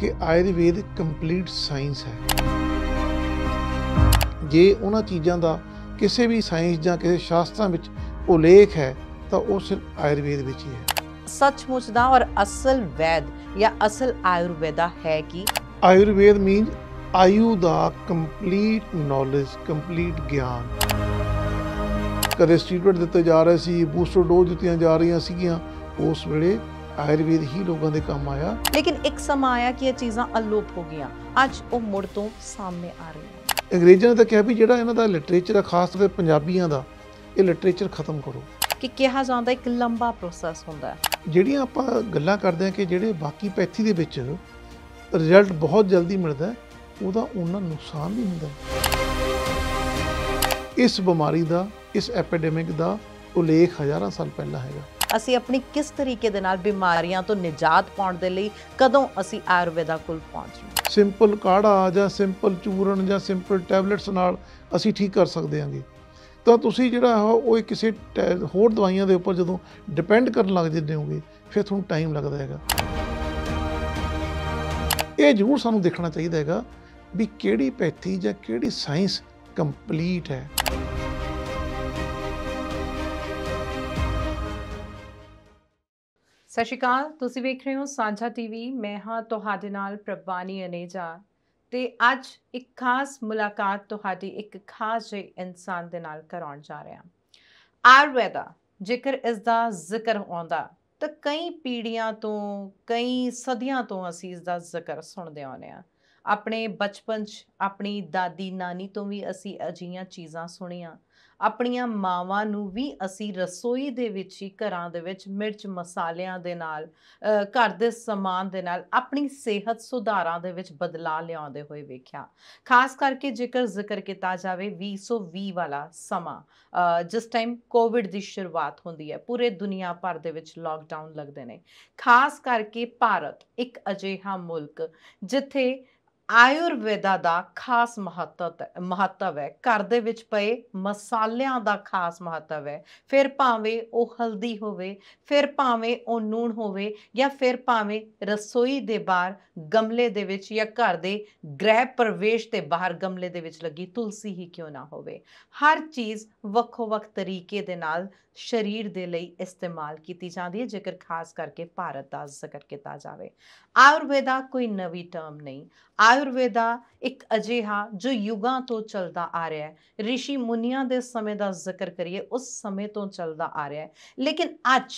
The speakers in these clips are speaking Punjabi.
ਕਿ ਆਯੁਰਵੇਦ ਕੰਪਲੀਟ ਸਾਇੰਸ ਹੈ ਜੇ ਉਹਨਾਂ ਚੀਜ਼ਾਂ ਦਾ ਕਿਸੇ ਵੀ ਸਾਇੰਸ ਜਾਂ ਕਿਸੇ ਸ਼ਾਸਤਰਾਂ ਵਿੱਚ ਉਲੇਖ ਹੈ ਤਾਂ ਉਹ ਸਿਰਫ ਆਯੁਰਵੇਦ ਵਿੱਚ ਹੀ ਹੈ ਸੱਚਮੁੱਚ ਦਾ ਔਰ ਅਸਲ ਵੈਦ ਜਾਂ ਅਸਲ ਆਯੁਰਵੇਦਾ ਹੈ ਕਿ ਆਯੁਰਵੇਦ ਮੀਨਸ ਆਯੂ ਦਾ ਕੰਪਲੀਟ ਨੋਲੇਜ ਕੰਪਲੀਟ ਗਿਆਨ ਕਦੇ ਸਟੂਡੈਂਟ ਦਿੱਤੇ ਜਾ ਰਹੇ ਸੀ ਬੂਸਟਰ ਡੋਜ਼ ਦਿੱਤੀਆਂ ਜਾ ਰਹੀਆਂ ਸੀਗੀਆਂ ਉਸ ਵੇਲੇ ਆਯੁਰਵੇਦ ਹੀ ਲੋਕਾਂ ਦੇ ਕੰਮ ਆਇਆ ਲੇਕਿਨ ਇੱਕ ਸਮਾਂ ਆਇਆ ਕਿ ਇਹ ਚੀਜ਼ਾਂ ਅਲੋਪ ਹੋ ਗਈਆਂ ਅੱਜ ਉਹ ਮੁੜ ਤੋਂ ਸਾਹਮਣੇ ਆ ਰਹੀਆਂ ਅੰਗਰੇਜ਼ਾਂ ਨੇ ਤਾਂ ਕਿਹਾ ਵੀ ਜਿਹੜਾ ਇਹਨਾਂ ਦਾ ਲਿਟਰੇਚਰ ਖਾਸ ਤੌਰ ਪੰਜਾਬੀਆਂ ਦਾ ਇਹ ਲਿਟਰੇਚਰ ਖਤਮ ਕਰੋ ਕਿ ਕਿਹਾ ਜਾਂਦਾ ਇੱਕ ਲੰਬਾ ਪ੍ਰੋਸੈਸ ਹੁੰਦਾ ਹੈ ਜਿਹੜੀਆਂ ਆਪਾਂ ਗੱਲਾਂ ਕਰਦੇ ਹਾਂ ਕਿ ਜਿਹੜੇ ਬਾਕੀ ਪੈਥੀ ਦੇ ਵਿੱਚ ਰਿਜ਼ਲਟ ਬਹੁਤ ਜਲਦੀ ਮਿਲਦਾ ਉਹਦਾ ਉਹਨਾਂ ਨੁਕਸਾਨ ਵੀ ਹੁੰਦਾ ਇਸ ਬਿਮਾਰੀ ਦਾ ਇਸ ਐਪੀਡੈਮਿਕ ਦਾ ਉਲੇਖ ਹਜ਼ਾਰਾਂ ਸਾਲ ਪਹਿਲਾਂ ਹੈਗਾ ਅਸੀਂ ਆਪਣੀ ਕਿਸ ਤਰੀਕੇ ਦੇ ਨਾਲ ਬਿਮਾਰੀਆਂ ਤੋਂ ਨਿਜਾਤ ਪਾਉਣ ਦੇ ਲਈ ਕਦੋਂ ਅਸੀਂ ਆਯੁਰਵੇਦਾ ਕੋਲ ਪਹੁੰਚਣਾ ਸਿੰਪਲ ਕਾੜਾ ਜਾਂ ਸਿੰਪਲ ਚੂਰਨ ਜਾਂ ਸਿੰਪਲ ਟੈਬਲੇਟਸ ਨਾਲ ਅਸੀਂ ਠੀਕ ਕਰ ਸਕਦੇ ਹਾਂਗੇ ਤਾਂ ਤੁਸੀਂ ਜਿਹੜਾ ਉਹ ਕਿਸੇ ਹੋਰ ਦਵਾਈਆਂ ਦੇ ਉੱਪਰ ਜਦੋਂ ਡਿਪੈਂਡ ਕਰਨ ਲੱਗ ਜਾਂਦੇ ਹੋਗੇ ਫਿਰ ਤੁਹਾਨੂੰ ਟਾਈਮ ਲੱਗਦਾ ਹੈਗਾ ਇਹ ਜ਼ਰੂਰ ਸਾਨੂੰ ਦੇਖਣਾ ਚਾਹੀਦਾ ਹੈਗਾ ਵੀ ਕਿਹੜੀ ਪੈਥੀ ਜਾਂ ਕਿਹੜੀ ਸਾਇੰਸ ਕੰਪਲੀਟ ਹੈ ਸਤਿ ਸ਼੍ਰੀ ਅਕਾਲ ਤੁਸੀਂ ਵੇਖ ਰਹੇ ਹੋ ਸਾਂਝਾ ਟੀਵੀ ਮੈਂ ਹਾਂ ਤੁਹਾਡੇ ਨਾਲ ਪ੍ਰਭਾਨੀ ਅਨੇਜਾ ਤੇ ਅੱਜ ਇੱਕ ਖਾਸ ਮੁਲਾਕਾਤ ਤੁਹਾਡੀ ਇੱਕ ਖਾਸ ਜੇ ਇਨਸਾਨ ਦੇ ਨਾਲ ਕਰਾਉਣ ਜਾ ਰਿਹਾ ਆਯੁਰਵੇਦਾ ਜੇਕਰ ਇਸ ਦਾ ਜ਼ਿਕਰ ਆਉਂਦਾ ਤਾਂ ਕਈ ਪੀੜੀਆਂ ਤੋਂ ਕਈ ਸਦੀਆਂ ਤੋਂ ਅਸੀਂ ਇਸ ਦਾ ਜ਼ਿਕਰ ਸੁਣਦੇ ਆਉਂਦੇ ਆ ਆਪਣੇ ਬਚਪਨ 'ਚ ਆਪਣੀ ਦਾਦੀ ਨਾਨੀ ਤੋਂ ਵੀ ਅਸੀਂ ਅਜੀਆਂ ਚੀਜ਼ਾਂ ਸੁਣੀਆਂ ਆਪਣੀਆਂ ਮਾਵਾਂ ਨੂੰ ਵੀ ਅਸੀਂ ਰਸੋਈ ਦੇ ਵਿੱਚ ਹੀ ਘਰਾਂ ਦੇ ਵਿੱਚ ਮਿਰਚ ਮਸਾਲਿਆਂ ਦੇ ਨਾਲ ਘਰ ਦੇ ਸਮਾਨ ਦੇ ਨਾਲ ਆਪਣੀ ਸਿਹਤ ਸੁਧਾਰਾਂ ਦੇ ਵਿੱਚ ਬਦਲਾਅ ਲਿਆਉਂਦੇ ਹੋਏ ਵੇਖਿਆ ਖਾਸ ਕਰਕੇ ਜੇਕਰ ਜ਼ਿਕਰ ਕੀਤਾ ਜਾਵੇ 2020 ਵਾਲਾ ਸਮਾਂ ਜਿਸ ਟਾਈਮ ਕੋਵਿਡ ਦੀ ਸ਼ੁਰੂਆਤ ਹੁੰਦੀ ਹੈ ਪੂਰੇ ਦੁਨੀਆ ਭਰ ਦੇ ਵਿੱਚ ਲਾਕਡਾਊਨ ਲੱਗਦੇ ਨੇ ਖਾਸ ਕਰਕੇ ਭਾਰਤ ਇੱਕ ਅਜਿਹਾ ਮੁਲਕ ਜਿੱਥੇ ਆਯੁਰਵੇਦਾ ਦਾ ਖਾਸ ਮਹੱਤਵ ਮਹੱਤਵ ਹੈ ਘਰ ਦੇ ਵਿੱਚ ਪਏ ਮਸਾਲਿਆਂ ਦਾ ਖਾਸ ਮਹੱਤਵ ਹੈ ਫਿਰ ਭਾਵੇਂ ਉਹ ਹਲਦੀ ਹੋਵੇ ਫਿਰ ਭਾਵੇਂ ਉਹ ਨੂਣ ਹੋਵੇ ਜਾਂ ਫਿਰ ਭਾਵੇਂ ਰਸੋਈ ਦੇ ਬਾਹਰ ਗਮਲੇ ਦੇ ਵਿੱਚ ਜਾਂ ਘਰ ਦੇ ਗ੍ਰਹਿ ਪ੍ਰਵੇਸ਼ ਤੇ ਬਾਹਰ ਗਮਲੇ ਦੇ ਵਿੱਚ ਲੱਗੀ ਤੁਲਸੀ ਹੀ ਕਿਉਂ ਨਾ ਹੋਵੇ ਹਰ ਚੀਜ਼ ਵੱਖੋ-ਵੱਖ ਤਰੀਕੇ ਦੇ ਨਾਲ ਸਰੀਰ ਦੇ ਲਈ ਇਸਤੇਮਾਲ ਕੀਤੀ ਜਾਂਦੀ ਹੈ ਜੇਕਰ ਖਾਸ ਕਰਕੇ ਭਾਰਤ ਦਾ ਜ਼ਿਕਰ ਕੀਤਾ ਜਾਵੇ ਆਯੁਰਵੇਦਾ ਕੋਈ ਨਵੀਂ ਟਰਮ ਨਹੀਂ ਆਯੁਰਵੇਦਾ ਇੱਕ ਅਜੀਹਾ ਜੋ ਯੁਗਾਂ ਤੋਂ ਚੱਲਦਾ ਆ ਰਿਹਾ ਹੈ ॠषि ਮੁਨੀਆਂ ਦੇ ਸਮੇਂ ਦਾ ਜ਼ਿਕਰ ਕਰੀਏ ਉਸ ਸਮੇਂ ਤੋਂ ਚੱਲਦਾ ਆ ਰਿਹਾ ਹੈ ਲੇਕਿਨ ਅੱਜ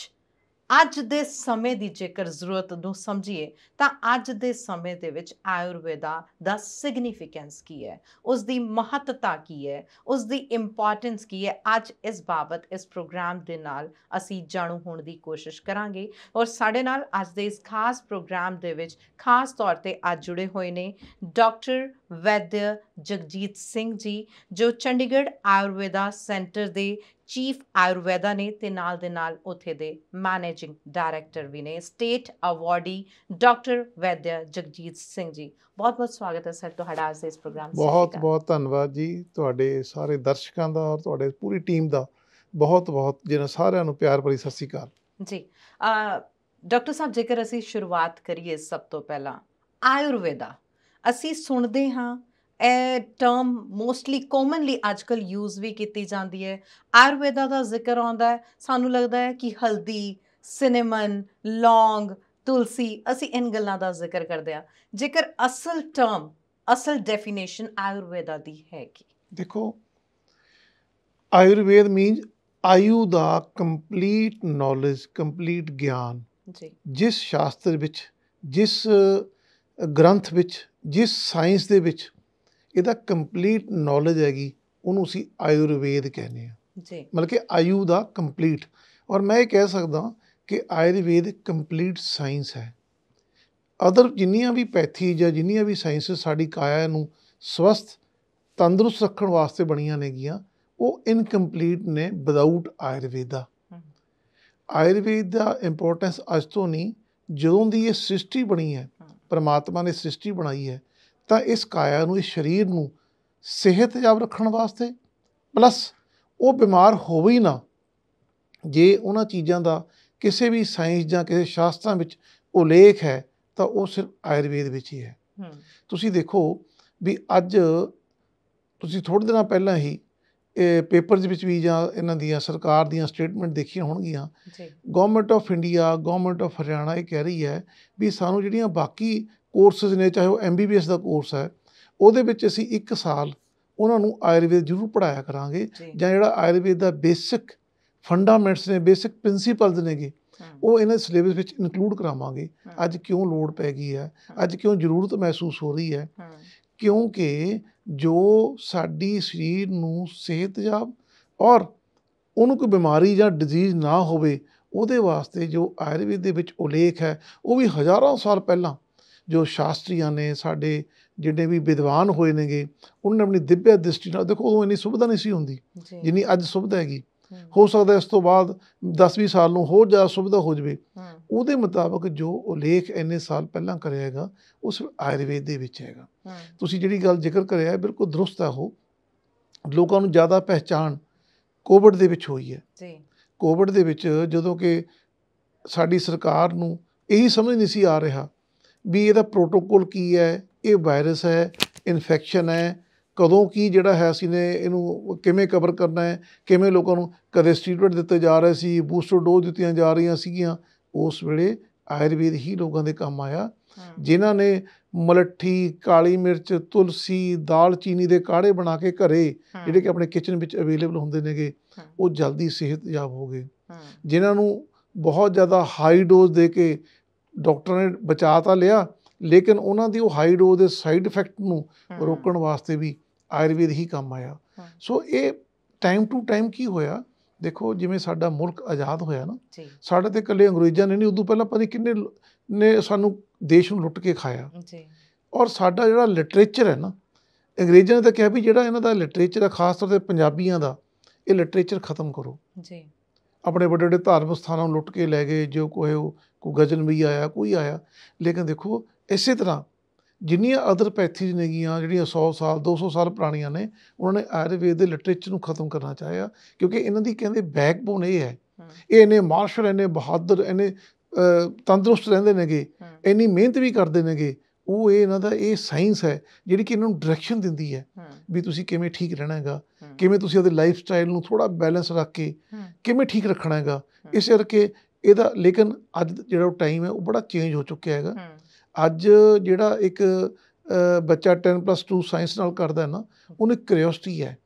ਅੱਜ ਦੇ ਸਮੇਂ ਦੀ ਜੇਕਰ ਜ਼ਰੂਰਤ ਨੂੰ ਸਮਝੀਏ ਤਾਂ ਅੱਜ ਦੇ ਸਮੇਂ ਦੇ ਵਿੱਚ ਆਯੁਰਵੇਦਾ ਦਾ ਸਿਗਨੀਫੀਕੈਂਸ ਕੀ ਹੈ ਉਸ ਦੀ ਮਹੱਤਤਾ ਕੀ ਹੈ ਉਸ ਦੀ ਇੰਪੋਰਟੈਂਸ ਕੀ ਹੈ ਅੱਜ ਇਸ ਬਾਬਤ ਇਸ ਪ੍ਰੋਗਰਾਮ ਦੇ ਨਾਲ ਅਸੀਂ ਜਾਣੂ ਹੋਣ ਦੀ ਕੋਸ਼ਿਸ਼ ਕਰਾਂਗੇ ਔਰ ਸਾਡੇ ਨਾਲ ਅੱਜ ਦੇ ਇਸ ਖਾਸ ਪ੍ਰੋਗਰਾਮ ਦੇ ਵਿੱਚ ਖਾਸ ਤੌਰ ਤੇ ਅੱਜ ਜੁੜੇ ਹੋਏ ਨੇ ਡਾਕਟਰ ਵੈਦਯ ਜਗਜੀਤ ਸਿੰਘ ਜੀ ਜੋ ਚੰਡੀਗੜ੍ਹ ਆਯੁਰਵੇਦਾ ਸੈਂਟਰ ਦੇ ਚੀਫ ਆਯੁਰਵੇਦਾ ਨੇ ਤੇ ਨਾਲ ਦੇ ਨਾਲ ਉਥੇ ਦੇ ਮੈਨੇਜਿੰਗ ਡਾਇਰੈਕਟਰ ਵੀ ਨੇ state awardee doctor Vaidya Jagjit Singh ji ਬਹੁਤ ਬਹੁਤ ਸਵਾਗਤ ਹੈ ਸਰ ਤੁਹਾਡਾ ਅੱਜ ਦੇ ਇਸ ਪ੍ਰੋਗਰਾਮ ਬਹੁਤ ਬਹੁਤ ਧੰਨਵਾਦ ਜੀ ਤੁਹਾਡੇ ਸਾਰੇ ਦਰਸ਼ਕਾਂ ਦਾ ਔਰ ਤੁਹਾਡੇ ਪੂਰੀ ਟੀਮ ਦਾ ਬਹੁਤ ਬਹੁਤ ਜਿਹਨਾਂ ਸਾਰਿਆਂ ਨੂੰ ਪਿਆਰ ਭਰੀ ਸਤਿ ਸ੍ਰੀ ਅਕਾਲ ਜੀ ਡਾਕਟਰ ਸਾਹਿਬ ਜੇਕਰ ਅਸੀਂ ਸ਼ੁਰੂਆਤ ਕਰੀਏ ਸਭ ਤੋਂ ਪਹਿਲਾਂ ਆਯੁਰਵੇਦਾ ਅਸੀਂ ਸੁਣਦੇ ਹਾਂ ਇਹ ਟਰਮ ਮੋਸਟਲੀ ਕਾਮਨਲੀ ਅੱਜਕੱਲ ਯੂਜ਼ ਵੀ ਕੀਤੀ ਜਾਂਦੀ ਹੈ ਆਯੁਰਵੇਦਾ ਦਾ ਜ਼ਿਕਰ ਆਉਂਦਾ ਹੈ ਸਾਨੂੰ ਲੱਗਦਾ ਹੈ ਕਿ ਹਲਦੀ ਸਿਨੇਮਨ ਲੌਂਗ ਤੁਲਸੀ ਅਸੀਂ ਇਹਨਾਂ ਗੱਲਾਂ ਦਾ ਜ਼ਿਕਰ ਕਰਦੇ ਆ ਜੇਕਰ ਅਸਲ ਟਰਮ ਅਸਲ ਡੈਫੀਨੇਸ਼ਨ ਆਯੁਰਵੇਦਾ ਦੀ ਹੈ ਕਿ ਦੇਖੋ ਆਯੁਰਵੇਦ ਮੀਨਸ ਆਯੂ ਦਾ ਕੰਪਲੀਟ ਨੋਲੇਜ ਕੰਪਲੀਟ ਗਿਆਨ ਜੀ ਜਿਸ ਸ਼ਾਸਤਰ ਵਿੱਚ ਜਿਸ ਗ੍ਰੰਥ ਵਿੱਚ ਜਿਸ ਸਾਇੰਸ ਦੇ ਵਿੱਚ ਇਹਦਾ ਕੰਪਲੀਟ ਨੌਲੇਜ ਹੈਗੀ ਉਹਨੂੰ ਅਸੀਂ ਆਯੁਰਵੇਦ ਕਹਿੰਦੇ ਆ ਜੀ ਮਤਲਬ ਕਿ ਆਯੂ ਦਾ ਕੰਪਲੀਟ ਔਰ ਮੈਂ ਇਹ ਕਹਿ ਸਕਦਾ ਕਿ ਆਯੁਰਵੇਦ ਕੰਪਲੀਟ ਸਾਇੰਸ ਹੈ ਅਦਰ ਜਿੰਨੀਆਂ ਵੀ ਪੈਥੀ ਜਾਂ ਜਿੰਨੀਆਂ ਵੀ ਸਾਇੰਸ ਸਾਡੀ ਕਾਇਆ ਨੂੰ ਸਵਸਥ ਤੰਦਰੁਸਤ ਰੱਖਣ ਵਾਸਤੇ ਬਣੀਆਂ ਨੇਗੀਆਂ ਉਹ ਇਨਕੰਪਲੀਟ ਨੇ ਵਿਦਆਊਟ ਆਯੁਰਵੇਦਾ ਆਯੁਰਵੇਦ ਦਾ ਇੰਪੋਰਟੈਂਸ ਅਜ ਤੋਂ ਨਹੀਂ ਜਦੋਂ ਦੀ ਇਹ ਸ੍ਰਿਸ਼ਟੀ ਬਣੀ ਹੈ ਪਰਮਾਤਮਾ ਨੇ ਸ੍ਰਿਸ਼ਟੀ ਬਣਾਈ ਹੈ ਤਾਂ ਇਸ ਕਾਇਆ ਨੂੰ ਇਸ ਸਰੀਰ ਨੂੰ ਸਿਹਤਯਾਬ ਰੱਖਣ ਵਾਸਤੇ ਪਲੱਸ ਉਹ ਬਿਮਾਰ ਹੋਵੇ ਹੀ ਨਾ ਜੇ ਉਹਨਾਂ ਚੀਜ਼ਾਂ ਦਾ ਕਿਸੇ ਵੀ ਸਾਇੰਸ ਜਾਂ ਕਿਸੇ ਸ਼ਾਸਤਰਾਂ ਵਿੱਚ ਉਲੇਖ ਹੈ ਤਾਂ ਉਹ ਸਿਰਫ ਆਯੁਰਵੇਦ ਵਿੱਚ ਹੀ ਹੈ ਤੁਸੀਂ ਦੇਖੋ ਵੀ ਅੱਜ ਤੁਸੀਂ ਥੋੜੇ ਦਿਨਾਂ ਪਹਿਲਾਂ ਹੀ ਪੇਪਰਸ ਵਿੱਚ ਵੀ ਜਾਂ ਇਹਨਾਂ ਦੀਆਂ ਸਰਕਾਰ ਦੀਆਂ ਸਟੇਟਮੈਂਟ ਦੇਖੀਆਂ ਹੋਣਗੀਆਂ ਜੀ government of India government of Haryana ਇਹ ਕਹਿ ਰਹੀ ਹੈ ਵੀ ਸਾਨੂੰ ਜਿਹੜੀਆਂ ਬਾਕੀ ਕੋਰਸਸ ਨੇ ਚਾਹੇ ਉਹ ਐਮਬੀਬੀਐਸ ਦਾ ਕੋਰਸ ਹੈ ਉਹਦੇ ਵਿੱਚ ਅਸੀਂ 1 ਸਾਲ ਉਹਨਾਂ ਨੂੰ ਆਯੁਰਵੇਦ ਜ਼ਰੂਰ ਪੜਾਇਆ ਕਰਾਂਗੇ ਜਾਂ ਜਿਹੜਾ ਆਯੁਰਵੇਦ ਦਾ ਬੇਸਿਕ ਫੰਡਾਮੈਂਟਸ ਨੇ ਬੇਸਿਕ ਪ੍ਰਿੰਸੀਪਲਸ ਨੇਗੇ ਉਹ ਇਹਨਾਂ ਸਿਲੇਬਸ ਵਿੱਚ ਇਨਕਲੂਡ ਕਰਾਵਾਂਗੇ ਅੱਜ ਕਿਉਂ ਲੋੜ ਪੈ ਗਈ ਹੈ ਅੱਜ ਕਿਉਂ ਜ਼ਰੂਰਤ ਮਹਿਸੂਸ ਹੋ ਰਹੀ ਹੈ ਕਿਉਂਕਿ ਜੋ ਸਾਡੀ ਸਰੀਰ ਨੂੰ ਸਿਹਤਯਾਬ ਔਰ ਉਹਨੂੰ ਕੋਈ ਬਿਮਾਰੀ ਜਾਂ ਡਿਜ਼ੀਜ਼ ਨਾ ਹੋਵੇ ਉਹਦੇ ਵਾਸਤੇ ਜੋ ਆਯੁਰਵੇਦ ਦੇ ਵਿੱਚ ਉਲੇਖ ਹੈ ਉਹ ਵੀ ਹਜ਼ਾਰਾਂ ਸਾਲ ਪਹਿਲਾਂ ਜੋ ਸ਼ਾਸਤਰੀਆਂ ਨੇ ਸਾਡੇ ਜਿੰਨੇ ਵੀ ਵਿਦਵਾਨ ਹੋਏ ਨੇਗੇ ਉਹਨਾਂ ਨੇ ਆਪਣੀ ਦਿਵਯ ਦ੍ਰਿਸ਼ਟੀ ਨਾਲ ਦੇਖੋ ਉਹ ਇੰਨੀ ਸੁਵਿਧਾ ਨਹੀਂ ਸੀ ਹੁੰਦੀ ਜਿੰਨੀ ਅੱਜ ਸੁਵਿਧਾ ਹੈਗੀ ਹੋ ਸਕਦਾ ਇਸ ਤੋਂ ਬਾਅਦ 10-20 ਸਾਲ ਨੂੰ ਹੋਰ ਜ਼ਿਆਦਾ ਸੁਵਿਧਾ ਹੋ ਜਵੇ ਉਹਦੇ ਮੁਤਾਬਕ ਜੋ ਉਲੇਖ ਇੰਨੇ ਸਾਲ ਪਹਿਲਾਂ ਕਰਿਆ ਹੈਗਾ ਉਸ ਆਯੁਰਵੇਦ ਦੇ ਵਿੱਚ ਹੈਗਾ ਤੁਸੀਂ ਜਿਹੜੀ ਗੱਲ ਜ਼ਿਕਰ ਕਰਿਆ ਹੈ ਬਿਲਕੁਲ ਦਰੁਸਤ ਹੈ ਉਹ ਲੋਕਾਂ ਨੂੰ ਜ਼ਿਆਦਾ ਪਹਿਚਾਣ ਕੋਵਿਡ ਦੇ ਵਿੱਚ ਹੋਈ ਹੈ ਜੀ ਕੋਵਿਡ ਦੇ ਵਿੱਚ ਜਦੋਂ ਕਿ ਸਾਡੀ ਸਰਕਾਰ ਨੂੰ ਇਹੀ ਸਮਝ ਨਹੀਂ ਸੀ ਆ ਰਿਹਾ ਵੀ ਇਹਦਾ ਪ੍ਰੋਟੋਕੋਲ ਕੀ ਹੈ ਇਹ ਵਾਇਰਸ ਹੈ ਇਨਫੈਕਸ਼ਨ ਹੈ ਕਦੋਂ ਕੀ ਜਿਹੜਾ ਹੈ ਸੀ ਨੇ ਇਹਨੂੰ ਕਿਵੇਂ ਕਵਰ ਕਰਨਾ ਹੈ ਕਿਵੇਂ ਲੋਕਾਂ ਨੂੰ ਕਦੇ ਸਟੀਰੋਇਡ ਦਿੱਤੇ ਜਾ ਰਹੇ ਸੀ ਬੂਸਟਰ ਡੋਜ਼ ਦਿੱਤੀਆਂ ਜਾ ਰਹੀਆਂ ਸੀਗੀਆਂ ਉਸ ਵੇਲੇ ਆਯੁਰਵੇਦ ਹੀ ਲੋਕਾਂ ਦੇ ਕੰਮ ਆਇਆ ਜਿਨ੍ਹਾਂ ਨੇ ਮਲੱਠੀ ਕਾਲੀ ਮਿਰਚ ਤੁਲਸੀ ਚੀਨੀ ਦੇ ਕਾੜੇ ਬਣਾ ਕੇ ਘਰੇ ਜਿਹੜੇ ਕਿ ਆਪਣੇ ਕਿਚਨ ਵਿੱਚ ਅਵੇਲੇਬਲ ਹੁੰਦੇ ਨੇਗੇ ਉਹ ਜਲਦੀ ਸਿਹਤਯਾਬ ਹੋ ਗਏ ਜਿਨ੍ਹਾਂ ਨੂੰ ਬਹੁਤ ਜ਼ਿਆਦਾ ਹਾਈ ਡੋਜ਼ ਦੇ ਕੇ ਡਾਕਟਰ ਨੇ ਬਚਾ ਤਾਂ ਲਿਆ ਲੇਕਿਨ ਉਹਨਾਂ ਦੀ ਉਹ ਹਾਈ ਡੋਜ਼ ਦੇ ਸਾਈਡ ਇਫੈਕਟ ਨੂੰ ਰੋਕਣ ਵਾਸਤੇ ਵੀ ਆਯੁਰਵੇਦ ਹੀ ਕੰਮ ਆਇਆ ਸੋ ਇਹ ਟਾਈਮ ਟੂ ਟਾਈਮ ਕੀ ਹੋਇਆ ਦੇਖੋ ਜਿਵੇਂ ਸਾਡਾ ਮੁਲਕ ਆਜ਼ਾਦ ਹੋਇਆ ਨਾ ਸਾਡੇ ਤੇ ਇਕੱਲੇ ਅੰਗਰੇਜ਼ਾਂ ਨੇ ਨਹੀਂ ਉਦੋਂ ਪਹਿਲਾਂ ਪਤਾ ਕਿੰਨੇ ਨੇ ਸਾਨੂੰ ਦੇਸ਼ ਨੂੰ ਲੁੱਟ ਕੇ ਖਾਇਆ ਜੀ ਔਰ ਸਾਡਾ ਜਿਹੜਾ ਲਿਟਰੇਚਰ ਹੈ ਨਾ ਅੰਗਰੇਜ਼ਾਂ ਨੇ ਤਾਂ ਕਿਹਾ ਵੀ ਜਿਹੜਾ ਇਹਨਾਂ ਦਾ ਲਿਟਰੇਚਰ ਹੈ ਖਾਸ ਤੌਰ ਤੇ ਪੰਜਾਬੀਆਂ ਦਾ ਇਹ ਲਿਟਰੇਚਰ ਖਤਮ ਕਰੋ ਜੀ ਆਪਣੇ ਵੱਡੇ ਵੱਡੇ ਧਾਰਮਿਕ ਸਥਾਨਾਂ ਨੂੰ ਲੁੱਟ ਕੇ ਲੈ ਗਏ ਜੋ ਕੋਈ ਕੋਈ ਗਜ਼ਲ ਵੀ ਆਇਆ ਕੋਈ ਆਇਆ ਲੇਕਿਨ ਦੇਖੋ ਇਸੇ ਤਰ੍ਹਾਂ ਜਿੰਨੀਆਂ ਅਦਰ ਪੈਥੀਜ਼ ਨੇਗੀਆਂ ਜਿਹੜੀਆਂ 100 ਸਾਲ 200 ਸਾਲ ਪੁਰਾਣੀਆਂ ਨੇ ਉਹਨਾਂ ਨੇ ਆਯੁਰਵੇਦ ਦੇ ਲਿਟਰੇਚਰ ਨੂੰ ਖਤਮ ਕਰਨਾ ਚਾਹਿਆ ਕਿਉਂਕਿ ਇਹਨਾਂ ਦੀ ਕਹਿੰਦੇ ਬੈਕਬੋਨ ਇਹ ਹੈ ਇਹ ਇਹਨੇ ਮਾਰਸ਼ਲ ਇਹਨੇ ਬਹਾਦਰ ਇਹਨੇ ਤੰਦਰੁਸਤ ਰਹਿੰਦੇ ਨੇਗੇ ਇੰਨੀ ਮਿਹਨਤ ਵੀ ਕਰਦੇ ਨੇਗੇ ਉਹ ਇਹ ਇਹਨਾਂ ਦਾ ਇਹ ਸਾਇੰਸ ਹੈ ਜਿਹੜੀ ਕਿ ਇਹਨਾਂ ਨੂੰ ਡਾਇਰੈਕਸ਼ਨ ਦਿੰਦੀ ਹੈ ਵੀ ਤੁਸੀਂ ਕਿਵੇਂ ਠੀਕ ਰਹਿਣਾ ਹੈਗਾ ਕਿਵੇਂ ਤੁਸੀਂ ਉਹਦੇ ਲਾਈਫ ਸਟਾਈਲ ਨੂੰ ਥੋੜਾ ਬੈਲੈਂਸ ਰੱਖ ਕੇ ਕਿਵੇਂ ਠੀਕ ਰੱਖਣਾ ਹੈਗਾ ਇਸੇ ਕਰਕੇ ਇਹਦਾ ਲੇਕਿਨ ਅੱਜ ਜਿਹੜਾ ਟਾਈਮ ਹੈ ਉਹ ਬੜਾ ਚੇਂਜ ਹੋ ਚੁੱਕਿਆ ਹੈਗਾ ਅੱਜ ਜਿਹੜਾ ਇੱਕ ਬੱਚਾ 10+2 ਸਾਇੰਸ ਨਾਲ ਕਰਦਾ ਹੈ ਨਾ ਉਹਨੂੰ ਕਿਉਰਿਓਸਿਟੀ ਹੈ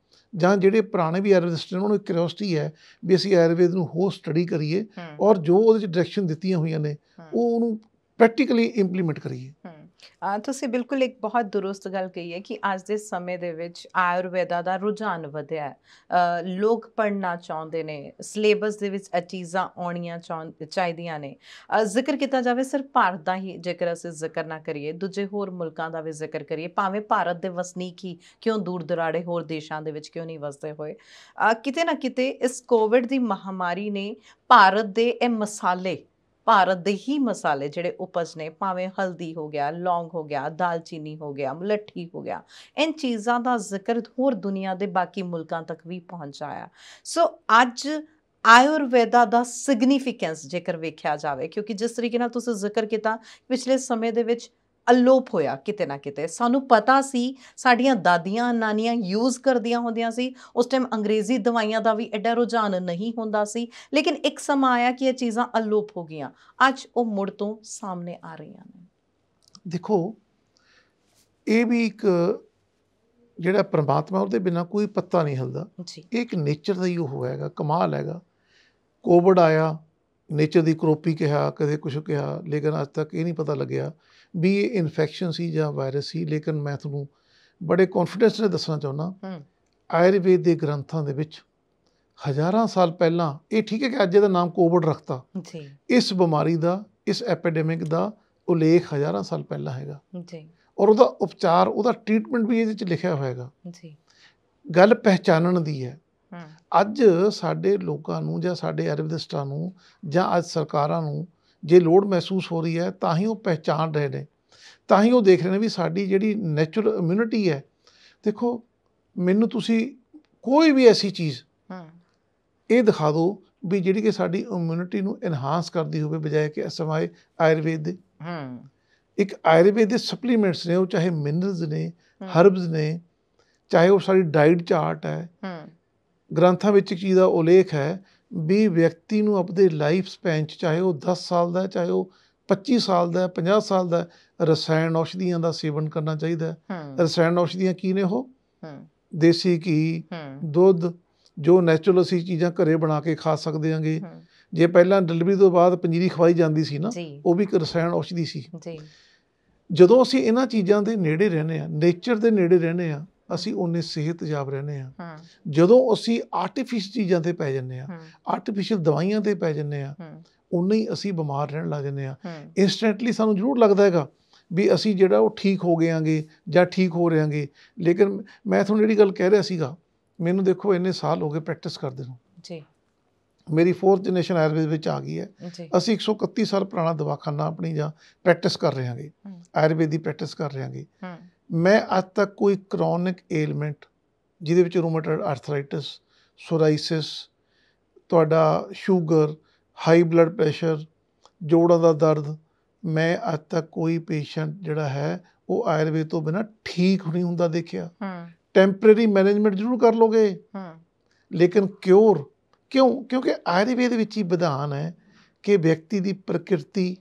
ਜਾਂ ਜਿਹੜੇ ਪੁਰਾਣੇ ਵੀ ਆਯੁਰਵੈਦਿਸਟ ਨੇ ਉਹਨਾਂ ਨੂੰ ਕਿਉਰਿਓਸਿਟੀ ਹੈ ਵੀ ਅਸੀਂ ਆਯੁਰਵੇਦ ਨੂੰ ਹੋਰ ਸਟੱਡੀ ਕਰੀਏ ਔਰ ਜੋ ਉਹਦੇ ਚ ਡਾਇਰੈਕਸ਼ਨ ਦਿੱਤੀਆਂ ਹੋਈਆਂ ਨੇ ਉਹ ਉਹਨੂੰ ਪ੍ਰੈਕਟੀਕਲੀ ਇੰਪਲੀਮੈਂਟ ਕਰੀਏ ਤੁਸੀਂ ਬਿਲਕੁਲ ਇੱਕ ਬਹੁਤ ਦਰੁਸਤ ਗੱਲ ਕਹੀ ਹੈ ਕਿ ਅੱਜ ਦੇ ਸਮੇਂ ਦੇ ਵਿੱਚ ਆਯੁਰਵੇਦਾ ਦਾ ਰੁਝਾਨ ਵਧਿਆ ਹੈ ਲੋਕ ਪੜਨਾ ਚਾਹੁੰਦੇ ਨੇ ਸਿਲੇਬਸ ਦੇ ਵਿੱਚ ਇਹ ਚੀਜ਼ਾਂ ਆਉਣੀਆਂ ਚਾਹੀਦੀਆਂ ਨੇ ਜ਼ਿਕਰ ਕੀਤਾ ਜਾਵੇ ਸਿਰ ਭਾਰਤ ਦਾ ਹੀ ਜੇਕਰ ਅਸੀਂ ਜ਼ਿਕਰ ਨਾ ਕਰੀਏ ਦੂਜੇ ਹੋਰ ਮੁਲਕਾਂ ਦਾ ਵੀ ਜ਼ਿਕਰ ਕਰੀਏ ਭਾਵੇਂ ਭਾਰਤ ਦੇ ਵਸਨੀਕ ਹੀ ਕਿਉਂ ਦੂਰ ਦਰਾੜੇ ਹੋਰ ਦੇਸ਼ਾਂ ਦੇ ਵਿੱਚ ਕਿਉਂ ਨਹੀਂ ਵਸਦੇ ਹੋਏ ਕਿਤੇ ਨਾ ਕਿਤੇ ਇਸ ਕੋਵਿਡ ਦੀ ਮਹਾਮਾਰੀ ਨੇ ਭਾਰਤ ਦੇ ਇਹ ਮਸਾਲੇ ਭਾਰਤ ਦੇ ਹੀ ਮਸਾਲੇ ਜਿਹੜੇ ਉਪਜ ਨੇ ਭਾਵੇਂ ਹਲਦੀ ਹੋ ਗਿਆ ਲੌਂਗ ਹੋ ਗਿਆ ਦਾਲਚੀਨੀ ਹੋ ਗਿਆ ਮਲੱਠੀ ਹੋ ਗਿਆ ਇਨ ਚੀਜ਼ਾਂ ਦਾ ਜ਼ਿਕਰ ਹੋਰ ਦੁਨੀਆ ਦੇ ਬਾਕੀ ਮੁਲਕਾਂ ਤੱਕ ਵੀ ਪਹੁੰਚਾਇਆ ਸੋ ਅੱਜ ਆਯੁਰਵੇਦਾ ਦਾ ਸਿਗਨੀਫੀਕੈਂਸ ਜੇਕਰ ਵੇਖਿਆ ਜਾਵੇ ਕਿਉਂਕਿ ਜਿਸ ਤਰੀਕੇ ਨਾਲ ਤੁਸੀਂ ਜ਼ਿਕਰ ਕੀਤਾ ਪਿਛਲੇ ਸਮੇਂ ਦੇ ਵਿੱਚ ਅਲੋਪ ਹੋਇਆ ਕਿਤੇ ਨਾ ਕਿਤੇ ਸਾਨੂੰ ਪਤਾ ਸੀ ਸਾਡੀਆਂ ਦਾਦੀਆਂ ਨਾਨੀਆਂ ਯੂਜ਼ ਕਰਦੀਆਂ ਹੁੰਦੀਆਂ ਸੀ ਉਸ ਟਾਈਮ ਅੰਗਰੇਜ਼ੀ ਦਵਾਈਆਂ ਦਾ ਵੀ ਐਡਾ ਰੁਝਾਨ ਨਹੀਂ ਹੁੰਦਾ ਸੀ ਲੇਕਿਨ ਇੱਕ ਸਮਾਂ ਆਇਆ ਕਿ ਇਹ ਚੀਜ਼ਾਂ ਅਲੋਪ ਹੋ ਗਈਆਂ ਅੱਜ ਉਹ ਮੁੜ ਤੋਂ ਸਾਹਮਣੇ ਆ ਰਹੀਆਂ ਨੇ ਦੇਖੋ ਇਹ ਵੀ ਇੱਕ ਜਿਹੜਾ ਪ੍ਰਮਾਤਮਾ ਉਹਦੇ ਬਿਨਾ ਕੋਈ ਪੱਤਾ ਨਹੀਂ ਹਿਲਦਾ ਇਹ ਇੱਕ ਨੇਚਰ ਦਾ ਹੀ ਉਹ ਹੈਗਾ ਕਮਾਲ ਹੈਗਾ ਕੋਵਿਡ ਆਇਆ ਨੇਚਰ ਦੀ ਕਰੋਪੀ ਕਿਹਾ ਕਦੇ ਕੁਝ ਕਿਹਾ ਲੇਕਿਨ ਅੱਜ ਤੱਕ ਇਹ ਨਹੀਂ ਪਤਾ ਲੱਗਿਆ ਵੀ ਇਹ ਇਨਫੈਕਸ਼ਨ ਸੀ ਜਾਂ ਵਾਇਰਸ ਸੀ ਲੇਕਿਨ ਮੈਂ ਤੁਹਾਨੂੰ ਬੜੇ ਕੌਨਫੀਡੈਂਸ ਨਾਲ ਦੱਸਣਾ ਚਾਹੁੰਦਾ ਆਯੁਰਵੇਦ ਦੇ ਗ੍ਰੰਥਾਂ ਦੇ ਵਿੱਚ ਹਜ਼ਾਰਾਂ ਸਾਲ ਪਹਿਲਾਂ ਇਹ ਠੀਕ ਹੈ ਕਿ ਅੱਜ ਇਹਦਾ ਨਾਮ ਕੋਵਿਡ ਰੱਖਤਾ ਜੀ ਇਸ ਬਿਮਾਰੀ ਦਾ ਇਸ ਐਪੀਡੈਮਿਕ ਦਾ ਉਲੇਖ ਹਜ਼ਾਰਾਂ ਸਾਲ ਪਹਿਲਾਂ ਹੈਗਾ ਜੀ ਔਰ ਉਹਦਾ ਉਪਚਾਰ ਉਹਦਾ ਟ੍ਰੀਟਮੈਂਟ ਵੀ ਇਹਦੇ ਵਿੱਚ ਲਿਖਿਆ ਹੋਇਆਗਾ ਜੀ ਗੱਲ ਪਹਿਚਾਨਣ ਦੀ ਹੈ ਅੱਜ ਸਾਡੇ ਲੋਕਾਂ ਨੂੰ ਜਾਂ ਸਾਡੇ ਅਰਬਦਸਟਾਂ ਨੂੰ ਜਾਂ ਅੱਜ ਸਰਕਾਰਾਂ ਨੂੰ ਜੇ ਲੋੜ ਮਹਿਸੂਸ ਹੋ ਰਹੀ ਹੈ ਤਾਂ ਹੀ ਉਹ ਪਹਿਚਾਨ ਰਹੇ ਨੇ ਤਾਂ ਹੀ ਉਹ ਦੇਖ ਰਹੇ ਨੇ ਵੀ ਸਾਡੀ ਜਿਹੜੀ ਨੇਚਰਲ ਇਮਿਊਨਿਟੀ ਹੈ ਦੇਖੋ ਮੈਨੂੰ ਤੁਸੀਂ ਕੋਈ ਵੀ ਐਸੀ ਚੀਜ਼ ਇਹ ਦਿਖਾ ਦਿਓ ਵੀ ਜਿਹੜੀ ਕਿ ਸਾਡੀ ਇਮਿਊਨਿਟੀ ਨੂੰ ਇਨਹਾਂਸ ਕਰਦੀ ਹੋਵੇ ਬਜਾਏ ਕਿ ਅਸਮਾਏ ਆਯੁਰਵੇਦ ਦੇ ਇੱਕ ਆਯੁਰਵੇਦ ਦੇ ਸਪਲੀਮੈਂਟਸ ਨੇ ਉਹ ਚਾਹੇ ਮਿਨਰਲਸ ਨੇ ਹਰਬਸ ਨੇ ਚਾਹੇ ਉਹ ਸਾਡੀ ਡਾਈਟ ਚਾਰਟ ਹੈ ਹਾਂ ਗ੍ਰੰਥਾਂ ਵਿੱਚ ਇੱਕ ਚੀਜ਼ ਦਾ ਉਲੇਖ ਹੈ ਵੀ ਵਿਅਕਤੀ ਨੂੰ ਆਪਣੇ ਲਾਈਫ ਸਪੈਨ ਚ ਚਾਹੇ ਉਹ 10 ਸਾਲ ਦਾ ਚਾਹੇ ਉਹ 25 ਸਾਲ ਦਾ 50 ਸਾਲ ਦਾ ਰਸਾਇਣ ਔਸ਼ਧੀਆਂ ਦਾ ਸੇਵਨ ਕਰਨਾ ਚਾਹੀਦਾ ਹੈ ਰਸਾਇਣ ਔਸ਼ਧੀਆਂ ਕੀ ਨੇ ਉਹ ਦੇਸੀ ਘੀ ਦੁੱਧ ਜੋ ਨੈਚੁਰਲ ਅਸੀਂ ਚੀਜ਼ਾਂ ਘਰੇ ਬਣਾ ਕੇ ਖਾ ਸਕਦੇ ਹਾਂਗੇ ਜੇ ਪਹਿਲਾਂ ਡਿਲੀਵਰੀ ਤੋਂ ਬਾਅਦ ਪੰਜੀਰੀ ਖਵਾਈ ਜਾਂਦੀ ਸੀ ਨਾ ਉਹ ਵੀ ਇੱਕ ਰਸਾਇਣ ਔਸ਼ਧੀ ਸੀ ਜੀ ਜਦੋਂ ਅਸੀਂ ਇਹਨਾਂ ਚੀਜ਼ਾਂ ਦੇ ਨੇੜੇ ਰਹਿੰਦੇ ਆ ਨੇਚਰ ਦੇ ਨੇੜੇ ਰਹਿੰਦੇ ਆ ਅਸੀਂ ਉਹਨੇ ਸਿਹਤਯਾਬ ਰਹਨੇ ਆ ਜਦੋਂ ਅਸੀਂ ਆਰਟੀਫੀਸ਼ ਚੀਜ਼ਾਂ ਤੇ ਪੈ ਜੰਨੇ ਆ ਆਰਟੀਫੀਸ਼ਲ ਦਵਾਈਆਂ ਤੇ ਪੈ ਜੰਨੇ ਆ ਉਨੇ ਹੀ ਅਸੀਂ ਬਿਮਾਰ ਰਹਿਣ ਲੱਗ ਜੰਨੇ ਆ ਇਨਸਟੈਂਟਲੀ ਸਾਨੂੰ ਜ਼ਰੂਰ ਲੱਗਦਾ ਹੈਗਾ ਵੀ ਅਸੀਂ ਜਿਹੜਾ ਉਹ ਠੀਕ ਹੋ ਗਏਾਂਗੇ ਜਾਂ ਠੀਕ ਹੋ ਰਹੇਾਂਗੇ ਲੇਕਿਨ ਮੈਂ ਤੁਹਾਨੂੰ ਜਿਹੜੀ ਗੱਲ ਕਹਿ ਰਿਹਾ ਸੀਗਾ ਮੈਨੂੰ ਦੇਖੋ ਇੰਨੇ ਸਾਲ ਹੋ ਗਏ ਪ੍ਰੈਕਟਿਸ ਕਰਦੇ ਨੂੰ ਜੀ ਮੇਰੀ 4th ਜਨਰੇਸ਼ਨ ਆਯੁਰਵੇਦ ਵਿੱਚ ਆ ਗਈ ਹੈ ਅਸੀਂ 131 ਸਾਲ ਪੁਰਾਣਾ ਦਵਾਖਾਨਾ ਆਪਣੀ ਜਾਂ ਪ੍ਰੈਕਟਿਸ ਕਰ ਰਹੇ ਹਾਂਗੇ ਆਯੁਰਵੇਦ ਦੀ ਪ੍ਰੈਕਟਿਸ ਕਰ ਰਹੇ ਹਾਂਗੇ ਮੈਂ ਅੱਜ ਤੱਕ ਕੋਈ ਕ੍ਰੋਨਿਕ ਏਲਮੈਂਟ ਜਿਹਦੇ ਵਿੱਚ ਰੂਮੇਟਾਇਡ ਆਰਥਰਾਈਟਿਸ ਸੋਰਾਇਸਿਸ ਤੁਹਾਡਾ ਸ਼ੂਗਰ ਹਾਈ ਬਲੱਡ ਪ੍ਰੈਸ਼ਰ ਜੋੜਾਂ ਦਾ ਦਰਦ ਮੈਂ ਅੱਜ ਤੱਕ ਕੋਈ ਪੇਸ਼ੈਂਟ ਜਿਹੜਾ ਹੈ ਉਹ ਆਯੁਰਵੇਦ ਤੋਂ ਬਿਨਾ ਠੀਕ ਨਹੀਂ ਹੁੰਦਾ ਦੇਖਿਆ ਹਾਂ ਟੈਂਪਰੇਰੀ ਮੈਨੇਜਮੈਂਟ ਜ਼ਰੂਰ ਕਰ ਲੋਗੇ ਹਾਂ ਲੇਕਿਨ ਕਿਉਰ ਕਿਉਂ ਕਿਉਂਕਿ ਆਯੁਰਵੇਦ ਵਿੱਚ ਹੀ ਵਿਧਾਨ ਹੈ ਕਿ ਵਿਅਕਤੀ ਦੀ ਪ੍ਰਕਿਰਤੀ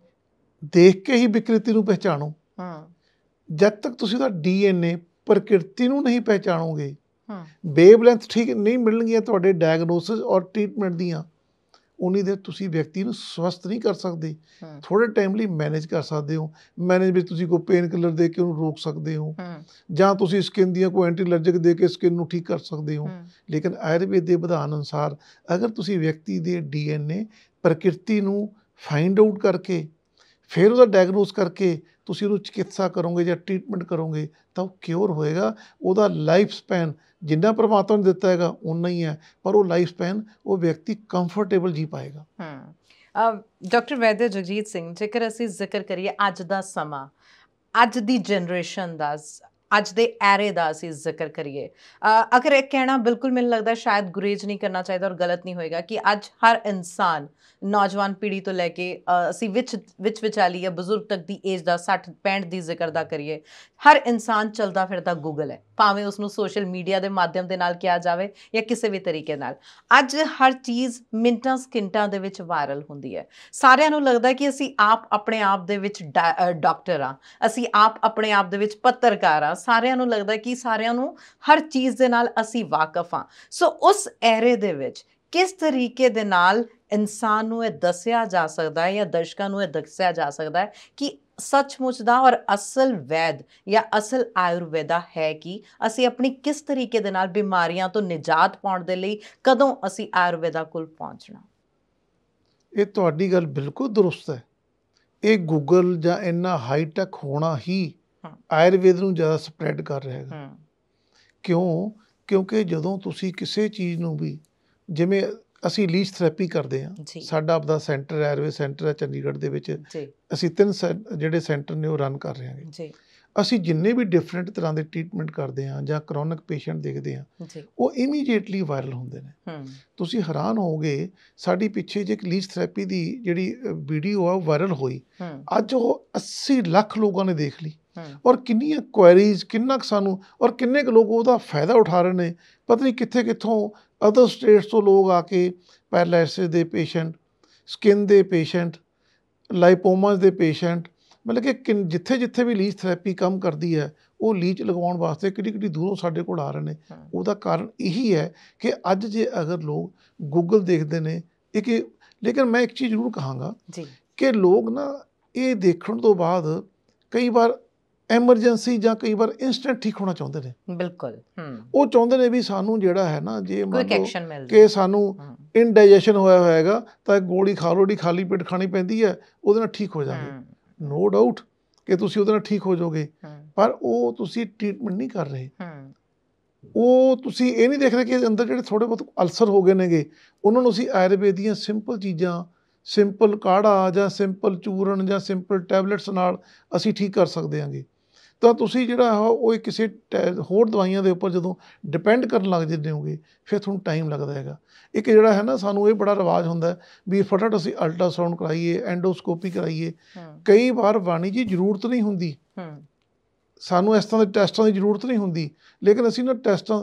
ਦੇਖ ਕੇ ਹੀ ਵਿਕ੍ਰਿਤੀ ਨੂੰ ਪਹਿਚਾਣੋ ਹਾਂ ਜਦ ਤੱਕ ਤੁਸੀਂ ਉਹਦਾ ਡੀਐਨਏ ਪ੍ਰਕਿਰਤੀ ਨੂੰ ਨਹੀਂ ਪਹਿਚਾਣੋਗੇ ਹਾਂ ਬੇਬਲੈਂਥ ਠੀਕ ਨਹੀਂ ਮਿਲਣਗੀਆਂ ਤੁਹਾਡੇ ਡਾਇਗਨੋਸਿਸ ਔਰ ਟ੍ਰੀਟਮੈਂਟ ਦੀਆਂ ਉਨੀ ਦੇ ਤੁਸੀਂ ਵਿਅਕਤੀ ਨੂੰ ਸਵਸਥ ਨਹੀਂ ਕਰ ਸਕਦੇ ਥੋੜੇ ਟਾਈਮ ਲਈ ਮੈਨੇਜ ਕਰ ਸਕਦੇ ਹੋ ਮੈਨੇਜ ਵਿੱਚ ਤੁਸੀਂ ਕੋਈ ਪੇਨ ਕਿਲਰ ਦੇ ਕੇ ਉਹਨੂੰ ਰੋਕ ਸਕਦੇ ਹੋ ਜਾਂ ਤੁਸੀਂ ਸਕਿਨ ਦੀਆਂ ਕੋਈ ਐਂਟੀ ਅਲਰਜਿਕ ਦੇ ਕੇ ਸਕਿਨ ਨੂੰ ਠੀਕ ਕਰ ਸਕਦੇ ਹੋ ਲੇਕਿਨ ਆਯੁਰਵੇਦ ਦੇ ਵਿਧਾਨ ਅਨੁਸਾਰ ਅਗਰ ਤੁਸੀਂ ਵਿਅਕਤੀ ਦੇ ਡੀਐਨਏ ਪ੍ਰਕਿਰਤੀ ਨੂੰ ਫਾਈਂਡ ਆਊਟ ਕਰਕੇ ਫਿਰ ਉਹਦਾ ਡਾਇਗਨੋਸ ਕਰਕੇ ਤੁਸੀਂ ਉਹਨੂੰ ਚਿਕਿਤਸਾ ਕਰੋਗੇ ਜਾਂ ਟ੍ਰੀਟਮੈਂਟ ਕਰੋਗੇ ਤਾਂ ਉਹ ਕਿਉਰ ਹੋਏਗਾ ਉਹਦਾ ਲਾਈਫ ਸਪੈਨ ਜਿੰਨਾ ਪਰਮਾਤਮਾ ਨੇ ਦਿੱਤਾ ਹੈਗਾ ਉਨਾ ਹੀ ਹੈ ਪਰ ਉਹ ਲਾਈਫ ਸਪੈਨ ਉਹ ਵਿਅਕਤੀ ਕੰਫਰਟੇਬਲ ਜੀ ਪਾਏਗਾ ਹਮ ਡਾਕਟਰ ਵੈਦਰ ਜਗਜੀਤ ਸਿੰਘ ਜੇਕਰ ਅਸੀਂ ਜ਼ਿਕਰ ਕਰੀਏ ਅੱਜ ਦਾ ਸਮਾਂ ਅੱਜ ਦੀ ਜਨਰੇਸ਼ਨ ਦਾ ਅੱਜ ਦੇ ਐਰੇ ਦਾ ਅਸੀਂ ਜ਼ਿਕਰ ਕਰੀਏ ਅਗਰ ਇਹ ਕਹਿਣਾ ਬਿਲਕੁਲ ਮੈਨੂੰ ਲੱਗਦਾ ਸ਼ਾਇਦ ਗੁਰੇਜ ਨਹੀਂ ਕਰਨਾ ਚਾਹੀਦਾ ਔਰ ਗਲਤ ਨਹੀਂ ਹੋਏਗਾ ਕਿ ਅੱਜ ਹਰ ਇਨਸਾਨ ਨੌਜਵਾਨ ਪੀੜ੍ਹੀ ਤੋਂ ਲੈ ਕੇ ਅਸੀਂ ਵਿੱਚ ਵਿੱਚ ਵਿਚਾਲੀ ਜਾਂ ਬਜ਼ੁਰਗ ਤੱਕ ਦੀ ਏਜ ਦਾ 60 65 ਦੀ ਜ਼ਿਕਰ ਦਾ ਕਰੀਏ ਹਰ ਇਨਸਾਨ ਚਲਦਾ ਫਿਰਦਾ ਗੂਗਲ ਹੈ ਭਾਵੇਂ ਉਸ ਨੂੰ ਸੋਸ਼ਲ ਮੀਡੀਆ ਦੇ ਮਾਧਿਅਮ ਦੇ ਨਾਲ ਕਿਹਾ ਜਾਵੇ ਜਾਂ ਕਿਸੇ ਵੀ ਤਰੀਕੇ ਨਾਲ ਅੱਜ ਹਰ ਚੀਜ਼ ਮਿੰਟਾਂ ਸਕਿੰਟਾਂ ਦੇ ਵਿੱਚ ਵਾਇਰਲ ਹੁੰਦੀ ਹੈ ਸਾਰਿਆਂ ਨੂੰ ਲੱਗਦਾ ਕਿ ਅਸੀਂ ਆਪ ਆਪਣੇ ਆਪ ਦੇ ਵਿੱਚ ਡਾਕਟਰ ਆ ਅਸੀਂ ਆਪ ਆਪਣੇ ਆਪ ਦੇ ਵਿੱਚ ਪੱਤਰਕਾਰ ਆ ਸਾਰਿਆਂ ਨੂੰ ਲੱਗਦਾ ਕਿ ਸਾਰਿਆਂ ਨੂੰ ਹਰ ਚੀਜ਼ ਦੇ ਨਾਲ ਅਸੀਂ ਵਾਕਿਫ ਆ ਸੋ ਉਸ ਐਰੇ ਦੇ ਵਿੱਚ ਕਿਸ ਤਰੀਕੇ ਦੇ ਨਾਲ ਇਨਸਾਨ ਨੂੰ ਇਹ ਦੱਸਿਆ ਜਾ ਸਕਦਾ ਹੈ ਜਾਂ ਦਰਸ਼ਕਾਂ ਨੂੰ ਇਹ ਦੱਸਿਆ ਜਾ ਸਕਦਾ ਹੈ ਕਿ ਸੱਚਮੁੱਚ ਦਾ ਔਰ ਅਸਲ ਵੈਦ ਜਾਂ ਅਸਲ ਆਯੁਰਵੇਦਾ ਹੈ ਕਿ ਅਸੀਂ ਆਪਣੀ ਕਿਸ ਤਰੀਕੇ ਦੇ ਨਾਲ ਬਿਮਾਰੀਆਂ ਤੋਂ ਨਿਜਾਤ ਪਾਉਣ ਦੇ ਲਈ ਕਦੋਂ ਅਸੀਂ ਆਯੁਰਵੇਦਾ ਕੋਲ ਪਹੁੰਚਣਾ ਇਹ ਤੁਹਾਡੀ ਗੱਲ ਬਿਲਕੁਲ ਦਰੁਸਤ ਹੈ ਇਹ ਗੂਗਲ ਜਾਂ ਇੰਨਾ ਹਾਈ ਟੈਕ ਹੋਣਾ ਹੀ ਆਯੁਰਵੇਦ ਨੂੰ ਜ਼ਿਆਦਾ ਸਪਰੈਡ ਕਰ ਰਿਹਾ ਹੈ ਕਿਉਂ ਕਿਉਂਕਿ ਜਦੋਂ ਤੁਸੀਂ ਕਿਸੇ ਚੀਜ਼ ਨੂੰ ਵੀ ਜਿਵੇਂ ਅਸੀਂ ਲੀਚ ਥੈਰੇਪੀ ਕਰਦੇ ਆ ਸਾਡਾ ਆਪਦਾ ਸੈਂਟਰ ਐਰਵੇ ਸੈਂਟਰ ਹੈ ਚੰਡੀਗੜ੍ਹ ਦੇ ਵਿੱਚ ਅਸੀਂ ਤਿੰਨ ਜਿਹੜੇ ਸੈਂਟਰ ਨੇ ਉਹ ਰਨ ਕਰ ਰਹੇ ਹਾਂ ਜੀ ਅਸੀਂ ਜਿੰਨੇ ਵੀ ਡਿਫਰੈਂਟ ਤਰ੍ਹਾਂ ਦੇ ਟ੍ਰੀਟਮੈਂਟ ਕਰਦੇ ਆ ਜਾਂ ਕ੍ਰੋਨਿਕ ਪੇਸ਼ੈਂਟ ਦੇਖਦੇ ਆ ਉਹ ਇਮੀਡੀਏਟਲੀ ਵਾਇਰਲ ਹੁੰਦੇ ਨੇ ਤੁਸੀਂ ਹੈਰਾਨ ਹੋਵੋਗੇ ਸਾਡੀ ਪਿੱਛੇ ਜੇ ਇੱਕ ਲੀਚ ਥੈਰੇਪੀ ਦੀ ਜਿਹੜੀ ਵੀਡੀਓ ਆ ਉਹ ਵਾਇਰਲ ਹੋਈ ਅੱਜ ਉਹ 80 ਲੱਖ ਲੋਕਾਂ ਨੇ ਦੇਖ ਲਈ ਔਰ ਕਿੰਨੀਆਂ ਕੁਐਰੀਜ਼ ਕਿੰਨਾ ਸਾਨੂੰ ਔਰ ਕਿੰਨੇ ਕੁ ਲੋਕ ਉਹਦਾ ਫਾਇਦਾ ਉਠਾ ਰਹੇ ਨੇ ਪਤਾ ਨਹੀਂ ਕਿੱਥੇ ਕਿੱਥੋਂ ਅਦਰ ਸਟੇਟਸ ਤੋਂ ਲੋਕ ਆ ਕੇ ਪੈਰਲਾਈਸਿਸ ਦੇ ਪੇਸ਼ੈਂਟ ਸਕਿਨ ਦੇ ਪੇਸ਼ੈਂਟ ਲਾਈਪੋਮਾਸ ਦੇ ਪੇਸ਼ੈਂਟ ਮਤਲਬ ਕਿ ਜਿੱਥੇ ਜਿੱਥੇ ਵੀ ਲੀਚ ਥੈਰੇਪੀ ਕੰਮ ਕਰਦੀ ਹੈ ਉਹ ਲੀਚ ਲਗਾਉਣ ਵਾਸਤੇ ਕਿੱਡੀ ਕਿੱਡੀ ਦੂਰੋਂ ਸਾਡੇ ਕੋਲ ਆ ਰਹੇ ਨੇ ਉਹਦਾ ਕਾਰਨ ਇਹੀ ਹੈ ਕਿ ਅੱਜ ਜੇ ਅਗਰ ਲੋਕ ਗੂਗਲ ਦੇਖਦੇ ਨੇ ਇਹ ਕਿ ਲੇਕਿਨ ਮੈਂ ਇੱਕ ਚੀਜ਼ ਜ਼ਰੂਰ ਕਹਾਂਗਾ ਜੀ ਕਿ ਲੋਕ ਨਾ ਇਹ ਦੇਖਣ ਤੋਂ ਬਾਅਦ ਕਈ ਵਾਰ ਐਮਰਜੈਂਸੀ ਜਾਂ ਕਈ ਵਾਰ ਇਨਸਟੈਂਟ ਠੀਕ ਹੋਣਾ ਚਾਹੁੰਦੇ ਨੇ ਬਿਲਕੁਲ ਉਹ ਚਾਹੁੰਦੇ ਨੇ ਵੀ ਸਾਨੂੰ ਜਿਹੜਾ ਹੈ ਨਾ ਜੇ ਮੰਨ ਲਓ ਕਿ ਸਾਨੂੰ ਇਨਡਾਈਜੈਸ਼ਨ ਹੋਇਆ ਹੋਇਆਗਾ ਤਾਂ ਗੋਲੀ ਖਾ ਲੋ ਦੀ ਖਾਲੀ ਪੇਟ ਖਾਣੀ ਪੈਂਦੀ ਹੈ ਉਹਦੇ ਨਾਲ ਠੀਕ ਹੋ ਜਾਵੇ ਨੋ ਡਾਊਟ ਕਿ ਤੁਸੀਂ ਉਹਦੇ ਨਾਲ ਠੀਕ ਹੋ ਜਾਓਗੇ ਪਰ ਉਹ ਤੁਸੀਂ ਟ੍ਰੀਟਮੈਂਟ ਨਹੀਂ ਕਰ ਰਹੇ ਉਹ ਤੁਸੀਂ ਇਹ ਨਹੀਂ ਦੇਖ ਰਹੇ ਕਿ ਅੰਦਰ ਜਿਹੜੇ ਥੋੜੇ ਬਹੁਤ ਅਲਸਰ ਹੋ ਗਏ ਨੇਗੇ ਉਹਨਾਂ ਨੂੰ ਅਸੀਂ ਆਯੁਰਵੇਦ ਦੀਆਂ ਸਿੰਪਲ ਚੀਜ਼ਾਂ ਸਿੰਪਲ ਕਾੜਾ ਜਾਂ ਸਿੰਪਲ ਚੂਰਨ ਜਾਂ ਸਿੰਪਲ ਟੈਬਲੇਟਸ ਨਾਲ ਅਸੀਂ ਠੀਕ ਕਰ ਸਕਦੇ ਹਾਂਗੇ ਤਾਂ ਤੁਸੀਂ ਜਿਹੜਾ ਉਹ ਕਿਸੇ ਹੋਰ ਦਵਾਈਆਂ ਦੇ ਉੱਪਰ ਜਦੋਂ ਡਿਪੈਂਡ ਕਰਨ ਲੱਗ ਜਾਂਦੇ ਹੋਗੇ ਫਿਰ ਤੁਹਾਨੂੰ ਟਾਈਮ ਲੱਗਦਾ ਹੈਗਾ ਇੱਕ ਜਿਹੜਾ ਹੈ ਨਾ ਸਾਨੂੰ ਇਹ ਬੜਾ ਰਿਵਾਜ ਹੁੰਦਾ ਵੀ ਫਟਾਫਟ ਅਸੀਂ ਅਲਟਰਾਸਾਊਂਡ ਕਰਾਈਏ ਐਂਡੋਸਕੋਪੀ ਕਰਾਈਏ ਕਈ ਵਾਰ ਵਾਣੀ ਜੀ ਜ਼ਰੂਰਤ ਨਹੀਂ ਹੁੰਦੀ ਸਾਨੂੰ ਇਸ ਤਰ੍ਹਾਂ ਦੇ ਟੈਸਟਾਂ ਦੀ ਜ਼ਰੂਰਤ ਨਹੀਂ ਹੁੰਦੀ ਲੇਕਿਨ ਅਸੀਂ ਨਾ ਟੈਸਟਾਂ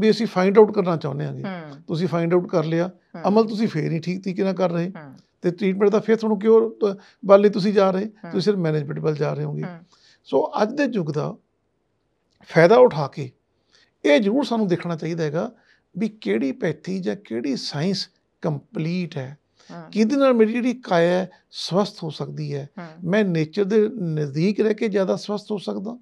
ਵੀ ਅਸੀਂ ਫਾਈਂਡ ਆਊਟ ਕਰਨਾ ਚਾਹੁੰਦੇ ਹਾਂ ਤੁਸੀਂ ਫਾਈਂਡ ਆਊਟ ਕਰ ਲਿਆ ਅਮਲ ਤੁਸੀਂ ਫੇਰ ਹੀ ਠੀਕ ਤਰੀਕੇ ਨਾਲ ਕਰ ਰਹੇ ਤੇ ਟ੍ਰੀਟਮੈਂਟ ਦਾ ਫੇਰ ਤੁਹਾਨੂੰ ਕਿਉਂ ਬਾਲੀ ਤੁਸੀਂ ਜਾ ਰਹੇ ਤੁਸੀਂ ਸਿਰਫ ਮੈਨੇਜਮੈਂਟ ਵੱਲ ਜਾ ਰਹੇ ਹੋਗੇ ਸੋ ਅੱਜ ਦੇ ਯੁੱਗ ਦਾ ਫਾਇਦਾ ਉਠਾ ਕੇ ਇਹ ਜ਼ਰੂਰ ਸਾਨੂੰ ਦੇਖਣਾ ਚਾਹੀਦਾ ਹੈਗਾ ਵੀ ਕਿਹੜੀ ਪੈਥੀ ਜਾਂ ਕਿਹੜੀ ਸਾਇੰਸ ਕੰਪਲੀਟ ਹੈ ਕਿਹਦੇ ਨਾਲ ਮੇਰੀ ਜਿਹੜੀ ਕਾਇਆ ਹੈ ਸਵਸਥ ਹੋ ਸਕਦੀ ਹੈ ਮੈਂ ਨੇਚਰ ਦੇ ਨਜ਼ਦੀਕ ਰਹਿ ਕੇ ਜ਼ਿਆਦਾ ਸਵਸਥ ਹੋ ਸਕਦਾ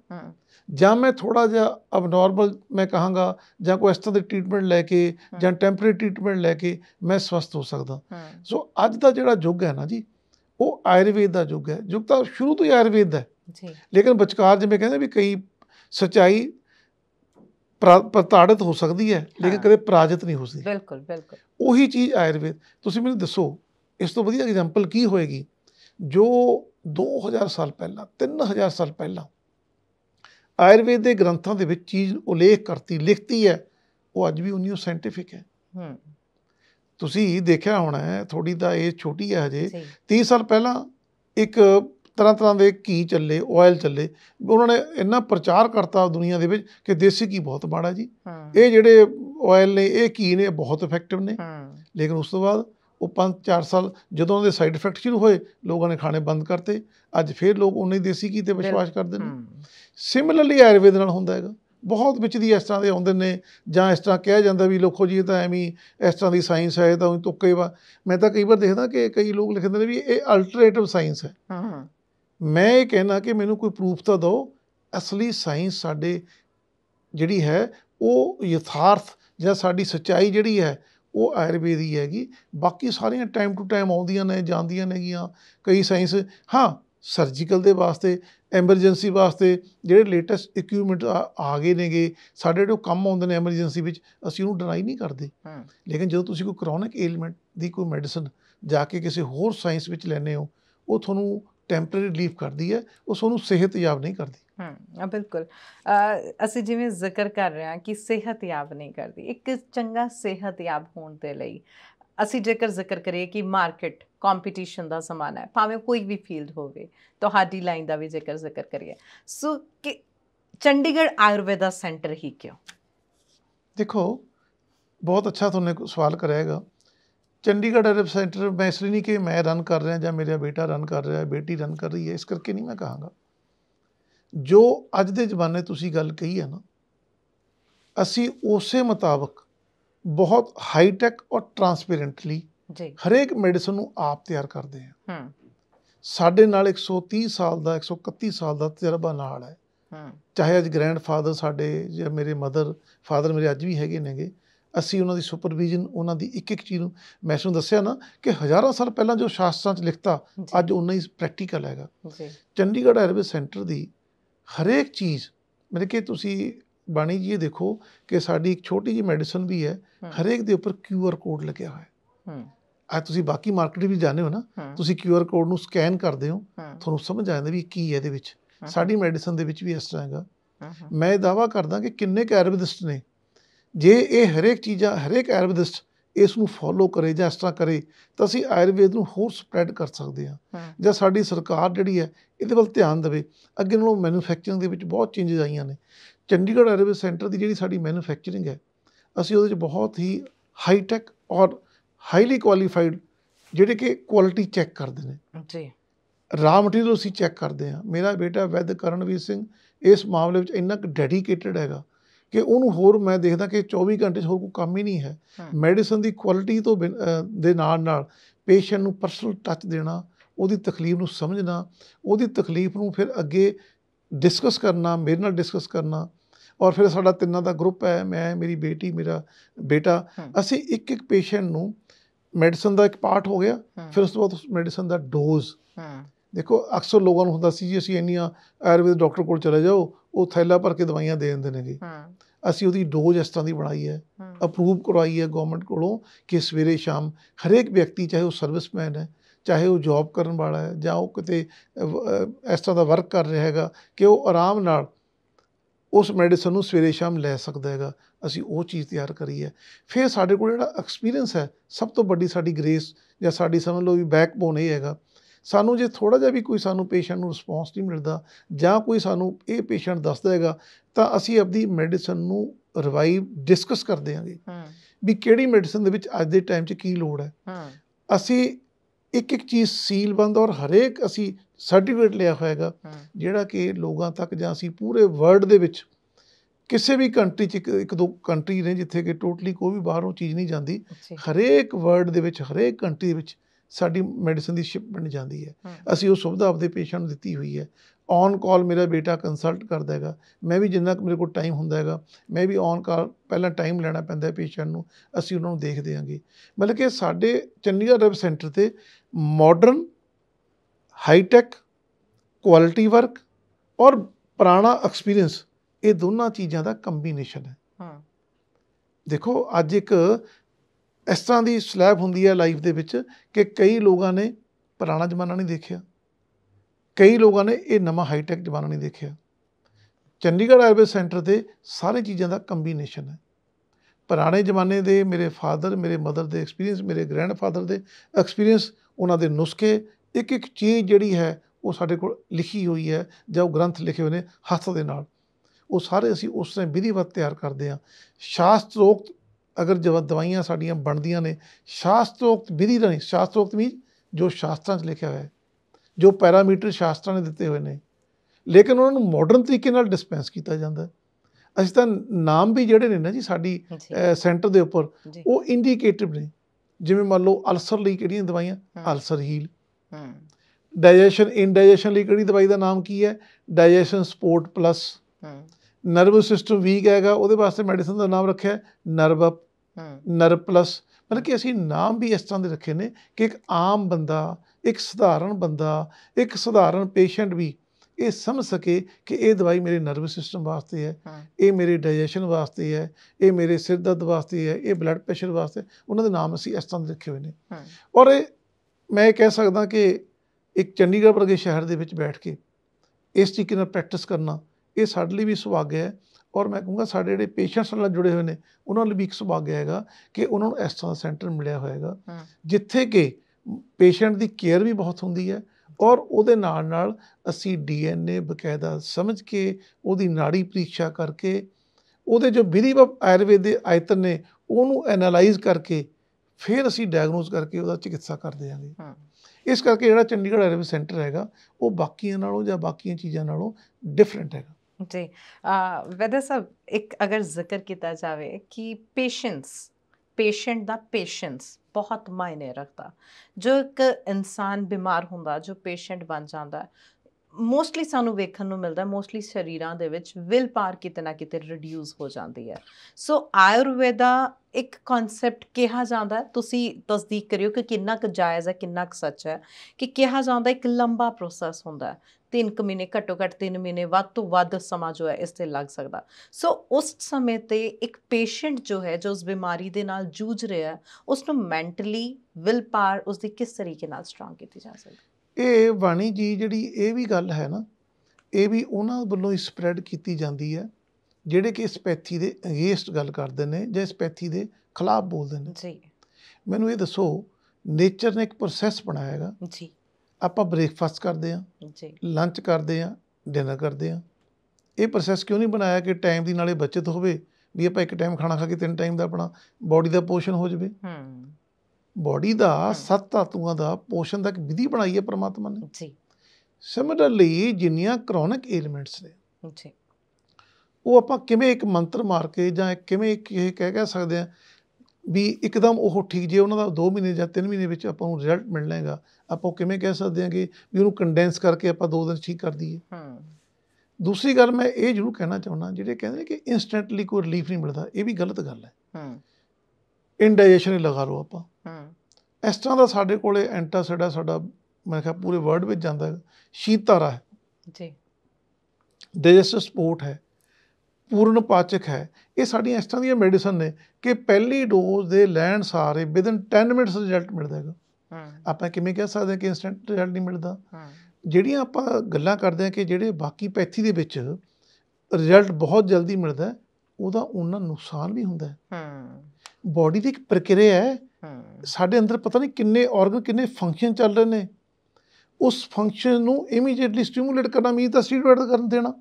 ਜਾਂ ਮੈਂ ਥੋੜਾ ਜਿਹਾ ਅਬਨੋਰਮਲ ਮੈਂ ਕਹਾਂਗਾ ਜਾਂ ਕੋਈ ਇਸ ਤਰ੍ਹਾਂ ਦੇ ਟ੍ਰੀਟਮੈਂਟ ਲੈ ਕੇ ਜਾਂ ਟੈਂਪਰੇਰੀ ਟ੍ਰੀਟਮੈਂਟ ਲੈ ਕੇ ਮੈਂ ਸਵਸਥ ਹੋ ਸਕਦਾ ਸੋ ਅੱਜ ਦਾ ਜਿਹੜਾ ਯੁੱਗ ਹੈ ਨਾ ਜੀ ਉਹ ਆਯੁਰਵੇਦ ਦਾ ਯੁੱਗ ਹੈ ਯੁੱਗ ਤਾਂ ਸ਼ੁਰੂ ਤੋਂ ਹੀ ਆਯੁਰਵੇਦ ਦਾ ਹੈ ਜੀ ਲੇਕਿਨ ਵਿਚਕਾਰ ਜਿਵੇਂ ਕਹਿੰਦੇ ਵੀ ਕਈ ਸਚਾਈ ਪ੍ਰਤਾੜਿਤ ਹੋ ਸਕਦੀ ਹੈ ਲੇਕਿਨ ਕਦੇ ਪਰਾਜਿਤ ਨਹੀਂ ਹੋ ਸਕਦੀ ਬਿਲਕੁਲ ਬਿਲਕੁਲ ਉਹੀ ਚੀਜ਼ ਆਯੁਰਵੇਦ ਤੁਸੀਂ ਮੈਨੂੰ ਦੱਸੋ ਇਸ ਤੋਂ ਵਧੀਆ ਐਗਜ਼ਾਮਪਲ ਕੀ ਹੋਏਗੀ ਜੋ 2000 ਸਾਲ ਪਹਿਲਾਂ 3000 ਸਾਲ ਪਹਿਲਾਂ ਆਯੁਰਵੇਦ ਦੇ ਗ੍ਰੰਥਾਂ ਦੇ ਵਿੱਚ ਚੀਜ਼ ਉਲੇਖ ਕਰਤੀ ਲਿਖਤੀ ਹੈ ਉਹ ਅੱਜ ਵੀ ਉਨੀ ਉਹ ਸਾਇੰਟੀਫਿਕ ਹੈ ਹੂੰ ਤੁਸੀਂ ਦੇਖਿਆ ਹੋਣਾ ਹੈ ਥੋੜੀ ਦਾ ਇਹ ਛੋਟੀ ਹੈ ਹਜੇ 30 ਸਾਲ ਪਹਿਲਾਂ ਇੱਕ ਤਰ੍ਹਾਂ ਤਰ੍ਹਾਂ ਦੇ ਘੀ ਚੱਲੇ ਆਇਲ ਚੱਲੇ ਉਹਨਾਂ ਨੇ ਇੰਨਾ ਪ੍ਰਚਾਰ ਕਰਤਾ ਦੁਨੀਆ ਦੇ ਵਿੱਚ ਕਿ ਦੇਸੀ ਘੀ ਬਹੁਤ ਬਾੜਾ ਜੀ ਇਹ ਜਿਹੜੇ ਆਇਲ ਨੇ ਇਹ ਘੀ ਨੇ ਬਹੁਤ ਇਫੈਕਟਿਵ ਨੇ ਲੇਕਿਨ ਉਸ ਤੋਂ ਬਾਅਦ ਉਹ 5-4 ਸਾਲ ਜਦੋਂ ਉਹਦੇ ਸਾਈਡ ਇਫੈਕਟ ਸ਼ੁਰੂ ਹੋਏ ਲੋਕਾਂ ਨੇ ਖਾਣੇ ਬੰਦ ਕਰਤੇ ਅੱਜ ਫੇਰ ਲੋਕ ਉਨੇ ਦੇਸੀ ਘੀ ਤੇ ਵਿਸ਼ਵਾਸ ਕਰਦੇ ਨੇ ਸਿਮਿਲਰਲੀ ਆਯੁਰਵੇਦ ਨਾਲ ਹੁੰਦਾ ਹੈਗਾ ਬਹੁਤ ਵਿੱਚ ਦੀ ਇਸ ਤਰ੍ਹਾਂ ਦੇ ਆਉਂਦੇ ਨੇ ਜਾਂ ਇਸ ਤਰ੍ਹਾਂ ਕਿਹਾ ਜਾਂਦਾ ਵੀ ਲੋਕੋ ਜੀ ਇਹ ਤਾਂ ਐਵੇਂ ਇਸ ਤਰ੍ਹਾਂ ਦੀ ਸਾਇੰਸ ਹੈ ਤਾਂ ਉਹ ਤੁੱਕੇ ਵਾ ਮੈਂ ਤਾਂ ਕਈ ਵਾਰ ਦੇਖਦਾ ਕਿ ਕਈ ਲੋਕ ਲਿਖਦੇ ਨੇ ਵੀ ਇਹ ਅਲਟਰਨੇਟਿਵ ਸਾਇੰਸ ਹੈ ਹਾਂ ਮੈਂ ਇਹ ਕਹਿਣਾ ਕਿ ਮੈਨੂੰ ਕੋਈ ਪ੍ਰੂਫ ਤਾਂ ਦਿਓ ਅਸਲੀ ਸਾਇੰਸ ਸਾਡੇ ਜਿਹੜੀ ਹੈ ਉਹ ਯਥਾਰਥ ਜਾਂ ਸਾਡੀ ਸਚਾਈ ਜਿਹੜੀ ਹੈ ਉਹ ਆਯੁਰਵੇਦ ਹੀ ਹੈਗੀ ਬਾਕੀ ਸਾਰੀਆਂ ਟਾਈਮ ਟੂ ਟਾਈਮ ਆਉਂਦੀਆਂ ਨੇ ਜਾਂਦੀਆਂ ਨੇਗੀਆਂ ਕਈ ਸਾਇੰਸ ਹਾਂ ਸਰਜੀਕਲ ਦੇ ਵਾਸਤੇ ਐਮਰਜੈਂਸੀ ਵਾਸਤੇ ਜਿਹੜੇ ਲੇਟੈਸਟ ਇਕਵਿਪਮੈਂਟ ਆ ਗਏ ਨੇਗੇ ਸਾਡੇ ਜੋ ਕੰਮ ਆਉਂਦੇ ਨੇ ਐਮਰਜੈਂਸੀ ਵਿੱਚ ਅਸੀਂ ਉਹਨੂੰ ਡਰਾਈ ਨਹੀਂ ਕਰਦੇ ਲੇਕਿਨ ਜਦੋਂ ਤੁਸੀਂ ਕੋਈ ਕ੍ਰੋਨਿਕ ਏਲਮੈਂਟ ਦੀ ਕੋਈ ਮੈਡੀਸਨ ਜਾ ਕੇ ਕਿਸੇ ਹੋਰ ਸਾਇੰਸ ਵਿੱਚ ਲੈਨੇ ਹੋ ਉਹ ਤੁਹਾਨੂੰ ਟੈਂਪਰੇਰੀ ਰਿਲੀਫ ਕਰਦੀ ਹੈ ਉਸ ਨੂੰ ਸਿਹਤ ਯਾਬ ਨਹੀਂ ਕਰਦੀ ਹਾਂ ਬਿਲਕੁਲ ਅਸੀਂ ਜਿਵੇਂ ਜ਼ਿਕਰ ਕਰ ਰਹੇ ਹਾਂ ਕਿ ਸਿਹਤ ਯਾਬ ਨਹੀਂ ਕਰਦੀ ਇੱਕ ਚੰਗਾ ਸਿਹਤ ਯਾਬ ਹੋਣ ਦੇ ਲਈ ਅਸੀਂ ਜੇਕਰ ਜ਼ਿਕਰ ਕਰੀਏ ਕਿ ਮਾਰਕੀਟ ਕੰਪੀਟੀਸ਼ਨ ਦਾ ਸਮਾਨ ਹੈ ਭਾਵੇਂ ਕੋਈ ਵੀ ਫੀਲਡ ਹੋਵੇ ਤੁਹਾਡੀ ਲਾਈਨ ਦਾ ਵੀ ਜੇਕਰ ਜ਼ਿਕਰ ਕਰੀਏ ਸੋ ਕਿ ਚੰਡੀਗੜ੍ਹ ਆਯੁਰਵੇਦਾ ਸੈਂਟਰ ਹੀ ਕਿਉਂ ਦੇਖੋ ਬਹੁਤ ਅੱਛਾ ਤੁਹਾਨੂੰ ਸਵਾਲ ਕਰਿਆਗਾ ਚੰਡੀਗੜ੍ਹ ਅਰਬ ਸੈਂਟਰ ਮੈਂ ਇਸ ਲਈ ਨਹੀਂ ਕਿ ਮੈਂ ਰਨ ਕਰ ਰਿਹਾ ਜਾਂ ਮੇਰਾ ਬੇਟਾ ਰਨ ਕਰ ਰਿਹਾ ਬੇਟੀ ਰਨ ਕਰ ਰਹੀ ਹੈ ਇਸ ਕਰਕੇ ਨਹੀਂ ਮੈਂ ਕਹਾਂਗਾ ਜੋ ਅੱਜ ਦੇ ਜ਼ਮਾਨੇ ਤੁਸੀਂ ਗੱਲ ਕਹੀ ਹੈ ਨਾ ਅਸੀਂ ਉਸੇ ਮੁਤਾਬਕ ਬਹੁਤ ਹਾਈ ਟੈਕ ਔਰ ਟਰਾਂਸਪੇਰੈਂਟਲੀ ਜੀ ਹਰੇਕ ਮੈਡੀਸਨ ਨੂੰ ਆਪ ਤਿਆਰ ਕਰਦੇ ਹਾਂ ਹਮ ਸਾਡੇ ਨਾਲ 130 ਸਾਲ ਦਾ 131 ਸਾਲ ਦਾ ਤਜਰਬਾ ਨਾਲ ਹੈ ਹਮ ਚਾਹੇ ਅੱਜ ਗ੍ਰੈਂਡਫਾਦਰ ਸਾਡੇ ਜਾਂ ਮੇਰੇ ਮਦਰ ਫਾਦਰ ਮੇਰੇ ਅੱਜ ਵੀ ਹੈਗੇ ਨੇਗੇ ਅਸੀਂ ਉਹਨਾਂ ਦੀ ਸੁਪਰਵੀਜ਼ਨ ਉਹਨਾਂ ਦੀ ਇੱਕ ਇੱਕ ਚੀਜ਼ ਨੂੰ ਮੈਂ ਤੁਹਾਨੂੰ ਦੱਸਿਆ ਨਾ ਕਿ ਹਜ਼ਾਰਾਂ ਸਾਲ ਪਹਿਲਾਂ ਜੋ ਸ਼ਾਸਤਰਾਂ 'ਚ ਲਿਖਤਾ ਅੱਜ ਉਹਨਾਂ ਹੀ ਪ੍ਰੈਕਟੀਕਲ ਹੈਗਾ ਚੰਡੀਗੜ੍ਹ ਐਰਵੇ ਸੈਂਟਰ ਦੀ ਹਰੇਕ ਚੀਜ਼ ਮਤਲਬ ਕਿ ਤੁਸੀਂ ਬਾਣੀ ਜੀ ਦੇਖੋ ਕਿ ਸਾਡੀ ਇੱਕ ਛੋਟੀ ਜੀ ਮੈਡੀਸਨ ਵੀ ਹੈ ਹਰੇਕ ਦੇ ਉੱਪਰ ਕਿਊ ਆਰ ਕੋਡ ਲੱਗਿਆ ਹੋਇਆ ਹੈ ਆ ਤੁਸੀਂ ਬਾਕੀ ਮਾਰਕੀਟ ਵੀ ਜਾਣੇ ਹੋ ਨਾ ਤੁਸੀਂ ਕਿਊ ਆਰ ਕੋਡ ਨੂੰ ਸਕੈਨ ਕਰਦੇ ਹੋ ਤੁਹਾਨੂੰ ਸਮਝ ਆ ਜਾਂਦਾ ਵੀ ਕੀ ਹੈ ਇਹਦੇ ਵਿੱਚ ਸਾਡੀ ਮੈਡੀਸਨ ਦੇ ਵਿੱਚ ਵੀ ਇਸ ਤਰ੍ਹਾਂ ਹੈਗਾ ਮੈਂ ਦਾਵਾ ਕਰਦਾ ਕਿ ਕਿੰਨੇ ਕੈਰਬਿਸਟ ਨੇ ਜੇ ਇਹ ਹਰੇਕ ਚੀਜ਼ਾਂ ਹਰੇਕ ਆਯੁਰਵੇਦਿਸਟ ਇਸ ਨੂੰ ਫੋਲੋ ਕਰੇ ਜਾਂ ਇਸ ਤਰ੍ਹਾਂ ਕਰੇ ਤਾਂ ਅਸੀਂ ਆਯੁਰਵੇਦ ਨੂੰ ਹੋਰ ਸਪਰੈਡ ਕਰ ਸਕਦੇ ਹਾਂ ਜਾਂ ਸਾਡੀ ਸਰਕਾਰ ਜਿਹੜੀ ਹੈ ਇਹਦੇ ਵੱਲ ਧਿਆਨ ਦੇਵੇ ਅੱਗੇ ਨਾਲੋਂ ਮੈਨੂਫੈਕਚਰਿੰਗ ਦੇ ਵਿੱਚ ਬਹੁਤ ਚੇਂਜਸ ਆਈਆਂ ਨੇ ਚੰਡੀਗੜ੍ਹ ਆਯੁਰਵੇਦ ਸੈਂਟਰ ਦੀ ਜਿਹੜੀ ਸਾਡੀ ਮੈਨੂਫੈਕਚਰਿੰਗ ਹੈ ਅਸੀਂ ਉਹਦੇ ਵਿੱਚ ਬਹੁਤ ਹੀ ਹਾਈ ਟੈਕ ਔਰ ਹਾਈਲੀ ਕੁਆਲੀਫਾਈਡ ਜਿਹੜੇ ਕਿ ਕੁਆਲਿਟੀ ਚੈੱਕ ਕਰਦੇ ਨੇ ਜੀ ਰਾ ਮਟੀਰੀਅਲ ਅਸੀਂ ਚੈੱਕ ਕਰਦੇ ਹਾਂ ਮੇਰਾ ਬੇਟਾ ਵੈਦ ਕਰਨਵੀਰ ਸਿੰਘ ਇਸ ਮਾਮਲੇ ਵਿੱਚ ਇੰਨਾ ਡੈਡੀਕੇਟਿਡ ਹੈਗਾ ਕਿ ਉਹਨੂੰ ਹੋਰ ਮੈਂ ਦੇਖਦਾ ਕਿ 24 ਘੰਟੇ 'ਚ ਹੋਰ ਕੋਈ ਕੰਮ ਹੀ ਨਹੀਂ ਹੈ ਮੈਡੀਸਨ ਦੀ ਕੁਆਲਿਟੀ ਤੋਂ ਦੇ ਨਾਲ ਨਾਲ ਪੇਸ਼ੈਂਟ ਨੂੰ ਪਰਸਨਲ ਟੱਚ ਦੇਣਾ ਉਹਦੀ ਤਕਲੀਫ ਨੂੰ ਸਮਝਣਾ ਉਹਦੀ ਤਕਲੀਫ ਨੂੰ ਫਿਰ ਅੱਗੇ ਡਿਸਕਸ ਕਰਨਾ ਮੇਰੇ ਨਾਲ ਡਿਸਕਸ ਕਰਨਾ ਔਰ ਫਿਰ ਸਾਡਾ ਤਿੰਨਾਂ ਦਾ ਗਰੁੱਪ ਹੈ ਮੈਂ ਮੇਰੀ ਬੇਟੀ ਮੇਰਾ ਬੇਟਾ ਅਸੀਂ ਇੱਕ ਇੱਕ ਪੇਸ਼ੈਂਟ ਨੂੰ ਮੈਡੀਸਨ ਦਾ ਇੱਕ ਪਾਰਟ ਹੋ ਗਿਆ ਫਿਰ ਉਸ ਤੋਂ ਬਾਅਦ ਮੈਡੀਸਨ ਦਾ ਡੋਜ਼ ਦੇਖੋ ਅਕਸਰ ਲੋਕਾਂ ਨੂੰ ਹੁੰਦਾ ਸੀ ਜੀ ਅਸੀਂ ਇੰਨੀਆਂ ਆਯੁਰਵੇਦ ਡਾਕਟਰ ਕੋਲ ਚਲੇ ਜਾਓ ਉਹ ਥੈਲਾ ਭਰ ਕੇ ਦਵਾਈਆਂ ਦੇ ਦਿੰਦੇ ਨੇ ਜੀ ਅਸੀਂ ਉਹਦੀ ਡੋਜ਼ ਇਸ ਤਰ੍ਹਾਂ ਦੀ ਬਣਾਈ ਹੈ ਅਪਰੂਵ ਕਰਵਾਈ ਹੈ ਗਵਰਨਮੈਂਟ ਕੋਲੋਂ ਕਿ ਸਵੇਰੇ ਸ਼ਾਮ ਹਰੇਕ ਵਿਅਕਤੀ ਚਾਹੇ ਉਹ ਸਰਵਿਸਮੈਨ ਹੈ ਚਾਹੇ ਉਹ ਜੌਬ ਕਰਨ ਵਾਲਾ ਹੈ ਜਾਂ ਉਹ ਕਿਤੇ ਇਸ ਤਰ੍ਹਾਂ ਦਾ ਵਰਕ ਕਰ ਰਿਹਾ ਹੈਗਾ ਕਿ ਉਹ ਆਰਾਮ ਨਾਲ ਉਸ ਮੈਡੀਸਨ ਨੂੰ ਸਵੇਰੇ ਸ਼ਾਮ ਲੈ ਸਕਦਾ ਹੈਗਾ ਅਸੀਂ ਉਹ ਚੀਜ਼ ਤਿਆਰ ਕਰੀ ਹੈ ਫਿਰ ਸਾਡੇ ਕੋਲ ਜਿਹੜਾ ਐਕਸਪੀਰੀਅੰਸ ਹੈ ਸਭ ਤੋਂ ਵੱਡੀ ਸਾਡੀ ਗ੍ਰੇਸ ਜਾਂ ਸਾਡੀ ਸਮਝ ਲਓ ਵੀ ਬੈਕਬੋਨ ਇਹ ਹੈਗਾ ਸਾਨੂੰ ਜੇ ਥੋੜਾ ਜਿਹਾ ਵੀ ਕੋਈ ਸਾਨੂੰ ਪੇਸ਼ੈਂਟ ਨੂੰ ਰਿਸਪੌਂਸ ਨਹੀਂ ਮਿਲਦਾ ਜਾਂ ਕੋਈ ਸਾਨੂੰ ਇਹ ਪੇਸ਼ੈਂਟ ਦੱਸਦਾ ਹੈਗਾ ਤਾਂ ਅਸੀਂ ਆਪਦੀ ਮੈਡੀਸਨ ਨੂੰ ਰਿਵਾਈਵ ਡਿਸਕਸ ਕਰਦੇ ਹਾਂਗੇ ਵੀ ਕਿਹੜੀ ਮੈਡੀਸਨ ਦੇ ਵਿੱਚ ਅੱਜ ਦੇ ਟਾਈਮ 'ਚ ਕੀ ਲੋੜ ਹੈ ਅਸੀਂ ਇੱਕ ਇੱਕ ਚੀਜ਼ ਸੀਲਬੰਦ ਔਰ ਹਰੇਕ ਅਸੀਂ ਸਰਟੀਫਿਕੇਟ ਲਿਆ ਹੋਇਆਗਾ ਜਿਹੜਾ ਕਿ ਲੋਕਾਂ ਤੱਕ ਜਾਂ ਅਸੀਂ ਪੂਰੇ ਵਰਲਡ ਦੇ ਵਿੱਚ ਕਿਸੇ ਵੀ ਕੰਟਰੀ ਚ ਇੱਕ ਦੋ ਕੰਟਰੀ ਨੇ ਜਿੱਥੇ ਕਿ ਟੋਟਲੀ ਕੋਈ ਵੀ ਬਾਹਰੋਂ ਚੀਜ਼ ਨਹੀਂ ਜਾਂਦੀ ਹਰੇਕ ਵਰਲਡ ਦੇ ਵਿੱਚ ਹਰੇਕ ਕੰਟਰੀ ਵਿੱਚ ਸਾਡੀ ਮੈਡੀਸਨ ਦੀ ਸ਼ਿਪਮੈਂਟ ਜਾਂਦੀ ਹੈ ਅਸੀਂ ਉਹ ਸੁਵਿਧਾ ਆਪਦੇ ਪੇਸ਼ੈਂਟ ਨੂੰ ਦਿੱਤੀ ਹੋਈ ਹੈ ਔਨ ਕਾਲ ਮੇਰਾ ਬੇਟਾ ਕੰਸਲਟ ਕਰਦਾ ਹੈਗਾ ਮੈਂ ਵੀ ਜਿੰਨਾ ਮੇਰੇ ਕੋਲ ਟਾਈਮ ਹੁੰਦਾ ਹੈਗਾ ਮੈਂ ਵੀ ਔਨ ਕਾਲ ਪਹਿਲਾਂ ਟਾਈਮ ਲੈਣਾ ਪੈਂਦਾ ਹੈ ਪੇਸ਼ੈਂਟ ਨੂੰ ਅਸੀਂ ਉਹਨਾਂ ਨੂੰ ਦੇਖ ਦੇਾਂਗੇ ਮਤਲਬ ਕਿ ਸਾਡੇ ਚੰਡੀਗੜ੍ਹ ਰੈਬ ਸੈਂਟਰ ਤੇ modern high tech quality work ਔਰ ਪੁਰਾਣਾ ਐਕਸਪੀਰੀਅੰਸ ਇਹ ਦੋਨਾਂ ਚੀਜ਼ਾਂ ਦਾ ਕੰਬੀਨੇਸ਼ਨ ਹੈ ਹਾਂ ਦੇਖੋ ਅੱਜ ਇੱਕ ਇਸ ਤਰ੍ਹਾਂ ਦੀ ਸਲੈਬ ਹੁੰਦੀ ਹੈ ਲਾਈਫ ਦੇ ਵਿੱਚ ਕਿ ਕਈ ਲੋਕਾਂ ਨੇ ਪੁਰਾਣਾ ਜ਼ਮਾਨਾ ਨਹੀਂ ਦੇਖਿਆ ਕਈ ਲੋਕਾਂ ਨੇ ਇਹ ਨਵਾਂ ਹਾਈਟੈਕ ਜ਼ਮਾਨਾ ਨਹੀਂ ਦੇਖਿਆ ਚੰਡੀਗੜ੍ਹ ਆਯੁਰਵੇਦ ਸੈਂਟਰ ਤੇ ਸਾਰੇ ਚੀਜ਼ਾਂ ਦਾ ਕੰਬੀਨੇਸ਼ਨ ਹੈ ਪੁਰਾਣੇ ਜ਼ਮਾਨੇ ਦੇ ਮੇਰੇ ਫਾਦਰ ਮੇਰੇ ਮਦਰ ਦੇ ਐਕਸਪੀਰੀਅੰਸ ਮੇਰੇ ਗ੍ਰੈਂਡਫਾਦਰ ਦੇ ਐਕਸਪੀਰੀਅੰਸ ਉਹਨਾਂ ਦੇ ਨੁਸਖੇ ਇੱਕ ਇੱਕ ਚੀਜ਼ ਜਿਹੜੀ ਹੈ ਉਹ ਸਾਡੇ ਕੋਲ ਲਿਖੀ ਹੋਈ ਹੈ ਜਾਂ ਉਹ ਗ੍ਰੰਥ ਲਿਖੇ ਹੋਏ ਨੇ ਹੱਥ ਦੇ ਨਾਲ ਉਹ ਸਾਰੇ ਅਸੀਂ ਉਸ ਤਰ੍ਹਾਂ ਵਿਧੀਵਤ ਤਿਆਰ ਕਰਦੇ ਆ ਸ਼ਾਸਤਰੋਕਤ ਅਗਰ ਜਦ ਦਵਾਈਆਂ ਸਾਡੀਆਂ ਬਣਦੀਆਂ ਨੇ ਸ਼ਾਸਤ੍ਰੋਕਤ ਵਿਧੀ ਰਾਹੀਂ ਸ਼ਾਸਤ੍ਰੋਕਤ ਵੀ ਜੋ ਸ਼ਾਸਤਰਾਂ 'ਚ ਲਿਖਿਆ ਹੋਇਆ ਹੈ ਜੋ ਪੈਰਾਮੀਟਰ ਸ਼ਾਸਤਰਾਂ ਨੇ ਦਿੱਤੇ ਹੋਏ ਨੇ ਲੇਕਿਨ ਉਹਨਾਂ ਨੂੰ ਮਾਡਰਨ ਤਰੀਕੇ ਨਾਲ ਡਿਸਪੈਂਸ ਕੀਤਾ ਜਾਂਦਾ ਅਸੀਂ ਤਾਂ ਨਾਮ ਵੀ ਜਿਹੜੇ ਨੇ ਨਾ ਜੀ ਸਾਡੀ ਸੈਂਟਰ ਦੇ ਉੱਪਰ ਉਹ ਇੰਡੀਕੇਟਿਵ ਨੇ ਜਿਵੇਂ ਮੰਨ ਲਓ ਅਲਸਰ ਲਈ ਕਿਹੜੀਆਂ ਦਵਾਈਆਂ ਅਲਸਰ ਹੀਲ ਹਮ ਡਾਈਜੈਸ਼ਨ ਇਨਡਾਈਜੈਸ਼ਨ ਲਈ ਕਿਹੜੀ ਦਵਾਈ ਦਾ ਨਾਮ ਕੀ ਹੈ digestion support plus nervous system weak ਹੈਗਾ ਉਹਦੇ ਵਾਸਤੇ ਮੈਡੀਸਨ ਦਾ ਨਾਮ ਰੱਖਿਆ ਨਰਵ ਨਰ ਪਲਸ ਮਤਲਬ ਕਿ ਅਸੀਂ ਨਾਮ ਵੀ ਇਸ ਤਰ੍ਹਾਂ ਦੇ ਰੱਖੇ ਨੇ ਕਿ ਇੱਕ ਆਮ ਬੰਦਾ ਇੱਕ ਸਧਾਰਨ ਬੰਦਾ ਇੱਕ ਸਧਾਰਨ ਪੇਸ਼ੈਂਟ ਵੀ ਇਹ ਸਮਝ ਸਕੇ ਕਿ ਇਹ ਦਵਾਈ ਮੇਰੇ ਨਰਵਸ ਸਿਸਟਮ ਵਾਸਤੇ ਹੈ ਇਹ ਮੇਰੇ ਡਾਈਜੈਸ਼ਨ ਵਾਸਤੇ ਹੈ ਇਹ ਮੇਰੇ ਸਿਰ ਦਰਦ ਵਾਸਤੇ ਹੈ ਇਹ ਬਲੱਡ ਪ੍ਰੈਸ਼ਰ ਵਾਸਤੇ ਉਹਨਾਂ ਦੇ ਨਾਮ ਅਸੀਂ ਇਸ ਤਰ੍ਹਾਂ ਦੇ ਰੱਖੇ ਹੋਏ ਨੇ ਔਰ ਮੈਂ ਕਹਿ ਸਕਦਾ ਕਿ ਇੱਕ ਚੰਡੀਗੜ੍ਹ ਵਰਗੇ ਸ਼ਹਿਰ ਦੇ ਵਿੱਚ ਬੈਠ ਕੇ ਇਸ ਤਰੀਕੇ ਨਾਲ ਪ੍ਰੈਕਟਿਸ ਕਰਨਾ ਇਹ ਸਾਡੇ ਲਈ ਵੀ ਸੁਭਾਗ ਹੈ ਔਰ ਮੈਂ ਕਹੂੰਗਾ ਸਾਡੇ ਜਿਹੜੇ ਪੇਸ਼ੈਂਟਸ ਨਾਲ ਜੁੜੇ ਹੋਏ ਨੇ ਉਹਨਾਂ ਲਈ ਵੀ ਇੱਕ ਸੁਭਾਗ ਹੈਗਾ ਕਿ ਉਹਨਾਂ ਨੂੰ ਇਸ ਤਰ੍ਹਾਂ ਸੈਂਟਰ ਮਿਲਿਆ ਹੋਏਗਾ ਜਿੱਥੇ ਕਿ ਪੇਸ਼ੈਂਟ ਦੀ ਕੇਅਰ ਵੀ ਬਹੁਤ ਹੁੰਦੀ ਹੈ ਔਰ ਉਹਦੇ ਨਾਲ ਨਾਲ ਅਸੀਂ ਡੀਐਨਏ ਬਕਾਇਦਾ ਸਮਝ ਕੇ ਉਹਦੀ ਨਾੜੀ ਪ੍ਰੀਖਿਆ ਕਰਕੇ ਉਹਦੇ ਜੋ ਵਿਧੀ ਆਯੁਰਵੇਦ ਦੇ ਆਇਤਨ ਨੇ ਉਹਨੂੰ ਐਨਾਲਾਈਜ਼ ਕਰਕੇ ਫਿਰ ਅਸੀਂ ਡਾਇਗਨੋਸ ਕਰਕੇ ਉਹਦਾ ਚਿਕਿਤਸਾ ਕਰਦੇ ਦਿਆਂਗੇ ਇਸ ਕਰਕੇ ਜਿਹੜਾ ਚੰਡੀਗੜ੍ਹ ਆਯੁਰਵੇਦ ਸੈਂਟਰ ਹੈਗਾ ਉਹ ਬਾਕੀਆਂ ਨਾਲੋਂ ਜਾਂ ਬਾਕੀਆਂ ਚੀਜ਼ਾਂ ਨਾਲੋਂ ਡਿਫਰੈਂਟ ਹੈਗਾ जी वैद्य साहब एक अगर जिक्र किया जाए कि पेशेंस ਪੇਸ਼ੈਂਟ ਦਾ ਪੇਸ਼ੈਂਸ ਬਹੁਤ ਮਾਇਨੇ ਰੱਖਦਾ ਜੋ ਇੱਕ ਇਨਸਾਨ ਬਿਮਾਰ ਹੁੰਦਾ ਜੋ ਪੇਸ਼ੈਂਟ ਬਣ ਜਾਂਦਾ ਮੋਸਟਲੀ ਸਾਨੂੰ ਵੇਖਣ ਨੂੰ ਮਿਲਦਾ ਮੋਸਟਲੀ ਸਰੀਰਾਂ ਦੇ ਵਿੱਚ ਵਿਲ ਪਾਰ ਕਿਤਨਾ ਕਿਤੇ ਰਿਡਿਊਸ ਹੋ ਜਾਂਦੀ ਹੈ ਸੋ ਆਯੁਰਵੇਦਾ ਇੱਕ ਕਨਸੈਪਟ ਕਿਹਾ ਜਾਂਦਾ ਤੁਸੀਂ ਤਸਦੀਕ ਕਰਿਓ ਕਿ ਕਿੰਨਾ ਕੁ ਜਾਇਜ਼ ਹੈ ਕਿੰਨਾ ਕੁ ਸੱਚ ਹੈ ਕਿ ਕਿਹਾ ਜਾਂਦਾ ਇੱਕ ਲੰਬਾ ਪ੍ਰੋਸੈਸ ਹੁੰਦਾ ਹੈ ਕੁ ਮਹੀਨੇ ਘੱਟੋ ਘੱਟ ਤਿੰਨ ਮਹੀਨੇ ਵੱਧ ਤੋਂ ਵੱਧ ਸਮਾਂ ਜੋ ਹੈ ਇਸ ਤੇ ਲੱਗ ਸਕਦਾ ਸੋ ਉਸ ਸਮੇਂ ਤੇ ਇੱਕ ਪੇਸ਼ੈਂਟ ਜੋ ਹੈ ਜੋ ਉਸ ਬਿਮਾਰੀ ਦੇ ਨਾਲ ਜੂਝ ਰਿਹਾ ਹੈ ਉਸ ਨੂੰ ਮੈਂਟਲੀ ਵਿਲ ਪਾਰ ਉਸ ਦੀ ਕਿਸ ਤਰੀਕੇ ਨਾਲ ਸਟਰੋਂਗ ਕੀਤੀ ਜਾ ਸਕਦੀ ਇਹ ਬਾਣੀ ਜੀ ਜਿਹੜੀ ਇਹ ਵੀ ਗੱਲ ਹੈ ਨਾ ਇਹ ਵੀ ਉਹਨਾਂ ਵੱਲੋਂ ਹੀ ਸਪਰੈਡ ਕੀਤੀ ਜਾਂਦੀ ਹੈ ਜਿਹੜੇ ਕਿ ਇਸ ਪੈਥੀ ਦੇ ਅਗੇਂਸਟ ਗੱਲ ਕਰਦੇ ਨੇ ਜਾਂ ਇਸ ਪੈਥੀ ਦੇ ਖਿਲਾਫ ਬੋਲਦੇ ਨੇ ਜੀ ਮੈਨੂੰ ਇਹ ਦੱਸੋ ਨੇਚਰ ਨੇ ਇੱਕ ਪ੍ਰੋਸੈਸ ਬਣਾਇਆ ਹੈਗਾ ਜੀ ਆਪਾਂ ਬ੍ਰੇਕਫਾਸਟ ਕਰਦੇ ਆ ਜੀ ਲੰਚ ਕਰਦੇ ਆ ਡਿਨਰ ਕਰਦੇ ਆ ਇਹ ਪ੍ਰੋਸੈਸ ਕਿਉਂ ਨਹੀਂ ਬਣਾਇਆ ਕਿ ਟਾਈਮ ਦੀ ਨਾਲੇ ਬਚਤ ਹੋਵੇ ਵੀ ਆਪਾਂ ਇੱਕ ਟਾਈਮ ਖਾਣਾ ਖਾ ਕੇ ਤਿੰਨ ਟਾਈਮ ਦਾ ਆਪਣਾ ਬਾਡੀ ਦਾ ਪੋਸ਼ਨ ਹੋ ਜਾਵੇ ਹੂੰ ਬਾਡੀ ਦਾ ਸੱਤ ਧਾਤੂਆਂ ਦਾ ਪੋਸ਼ਣ ਦਾ ਇੱਕ ਵਿਧੀ ਬਣਾਈ ਹੈ ਪ੍ਰਮਾਤਮਾ ਨੇ ਜੀ ਸਿਮਿਲਰਲੀ ਜਿੰਨੀਆਂ ਕ੍ਰੋਨਿਕ ਐਲੀਮੈਂਟਸ ਨੇ ਜੀ ਉਹ ਆਪਾਂ ਕਿਵੇਂ ਇੱਕ ਮੰਤਰ ਮਾਰ ਕੇ ਜਾਂ ਕਿਵੇਂ ਇੱਕ ਇਹ ਕਹਿ ਕਹਿ ਸਕਦੇ ਆ ਵੀ ਇੱਕਦਮ ਉਹ ਠੀਕ ਜੇ ਉਹਨਾਂ ਦਾ 2 ਮਹੀਨੇ ਜਾਂ 3 ਮਹੀਨੇ ਵਿੱਚ ਆਪਾਂ ਨੂੰ ਰਿਜ਼ਲਟ ਮਿਲ ਲੇਗਾ ਆਪਾਂ ਕਿਵੇਂ ਕਹਿ ਸਕਦੇ ਆ ਕਿ ਵੀ ਉਹਨੂੰ ਕੰਡੈਂਸ ਕਰਕੇ ਆਪਾਂ 2 ਦਿਨ ਠੀਕ ਕਰ ਦਈਏ ਹਾਂ ਦੂਸਰੀ ਗੱਲ ਮੈਂ ਇਹ ਜ਼ਰੂਰ ਕਹਿਣਾ ਚਾਹੁੰਦਾ ਜਿਹੜੇ ਕਹਿੰਦੇ ਨੇ ਕਿ ਇਨਸਟੈਂਟਲੀ ਕੋਈ ਰਿਲੀਫ ਨਹੀਂ ਮਿਲਦਾ ਇਹ ਵੀ ਗਲਤ ਗੱਲ ਹੈ ਹਾਂ ਇੰਡਾਈਜੇਸ਼ਨ ਹੀ ਲਗਾ ਲਓ ਆਪਾਂ ਹਮ ਇਸ ਤਰ੍ਹਾਂ ਦਾ ਸਾਡੇ ਕੋਲੇ ਐਂਟਾਸਿਡ ਹੈ ਸਾਡਾ ਮੈਂ ਕਿਹਾ ਪੂਰੇ ਵਰਡ ਵਿੱਚ ਜਾਂਦਾ ਹੈ ਸ਼ੀਤਾਰਾ ਹੈ ਜੀ ਦੇਜਸ ਸਪੋਰਟ ਹੈ ਪੂਰਨ ਪਾਚਕ ਹੈ ਇਹ ਸਾਡੀਆਂ ਇਸ ਤਰ੍ਹਾਂ ਦੀਆਂ ਮੈਡੀਸਨ ਨੇ ਕਿ ਪਹਿਲੀ ਡੋਜ਼ ਦੇ ਲੈਣ ਸਾਰੇ ਵਿਦਨ 10 ਮਿੰਟਸ ਰਿਜ਼ਲਟ ਮਿਲਦਾ ਹੈਗਾ ਆਪਾਂ ਕਿਵੇਂ ਕਹਿ ਸਕਦੇ ਹਾਂ ਕਿ ਇਨਸਟੈਂਟ ਰਿਜ਼ਲਟ ਨਹੀਂ ਮਿਲਦਾ ਜਿਹੜੀਆਂ ਆਪਾਂ ਗੱਲਾਂ ਕਰਦੇ ਹਾਂ ਕਿ ਜਿਹੜੇ ਬਾਕੀ ਪੈਥੀ ਦੇ ਵਿੱਚ ਰਿਜ਼ਲਟ ਬਹੁਤ ਜਲਦੀ ਮਿਲਦਾ ਉਹਦਾ ਉਹਨਾਂ ਨੁਕਸਾਨ ਵੀ ਹੁੰਦਾ ਹੈ ਬਾਡੀ ਦੀ ਇੱਕ ਪ੍ਰਕਿਰਿਆ ਹੈ ਸਾਡੇ ਅੰਦਰ ਪਤਾ ਨਹੀਂ ਕਿੰਨੇ ਆਰਗਨ ਕਿੰਨੇ ਫੰਕਸ਼ਨ ਚੱਲ ਰਹੇ ਨੇ ਉਸ ਫੰਕਸ਼ਨ ਨੂੰ ਇਮੀਡੀਏਟਲੀ ਸਟਿਮੂਲੇਟ ਕਰਨਾ ਮੀਨ ਤਾਂ ਸਟਿਮੂਲੇਟ ਕਰਨ ਦੇਣਾ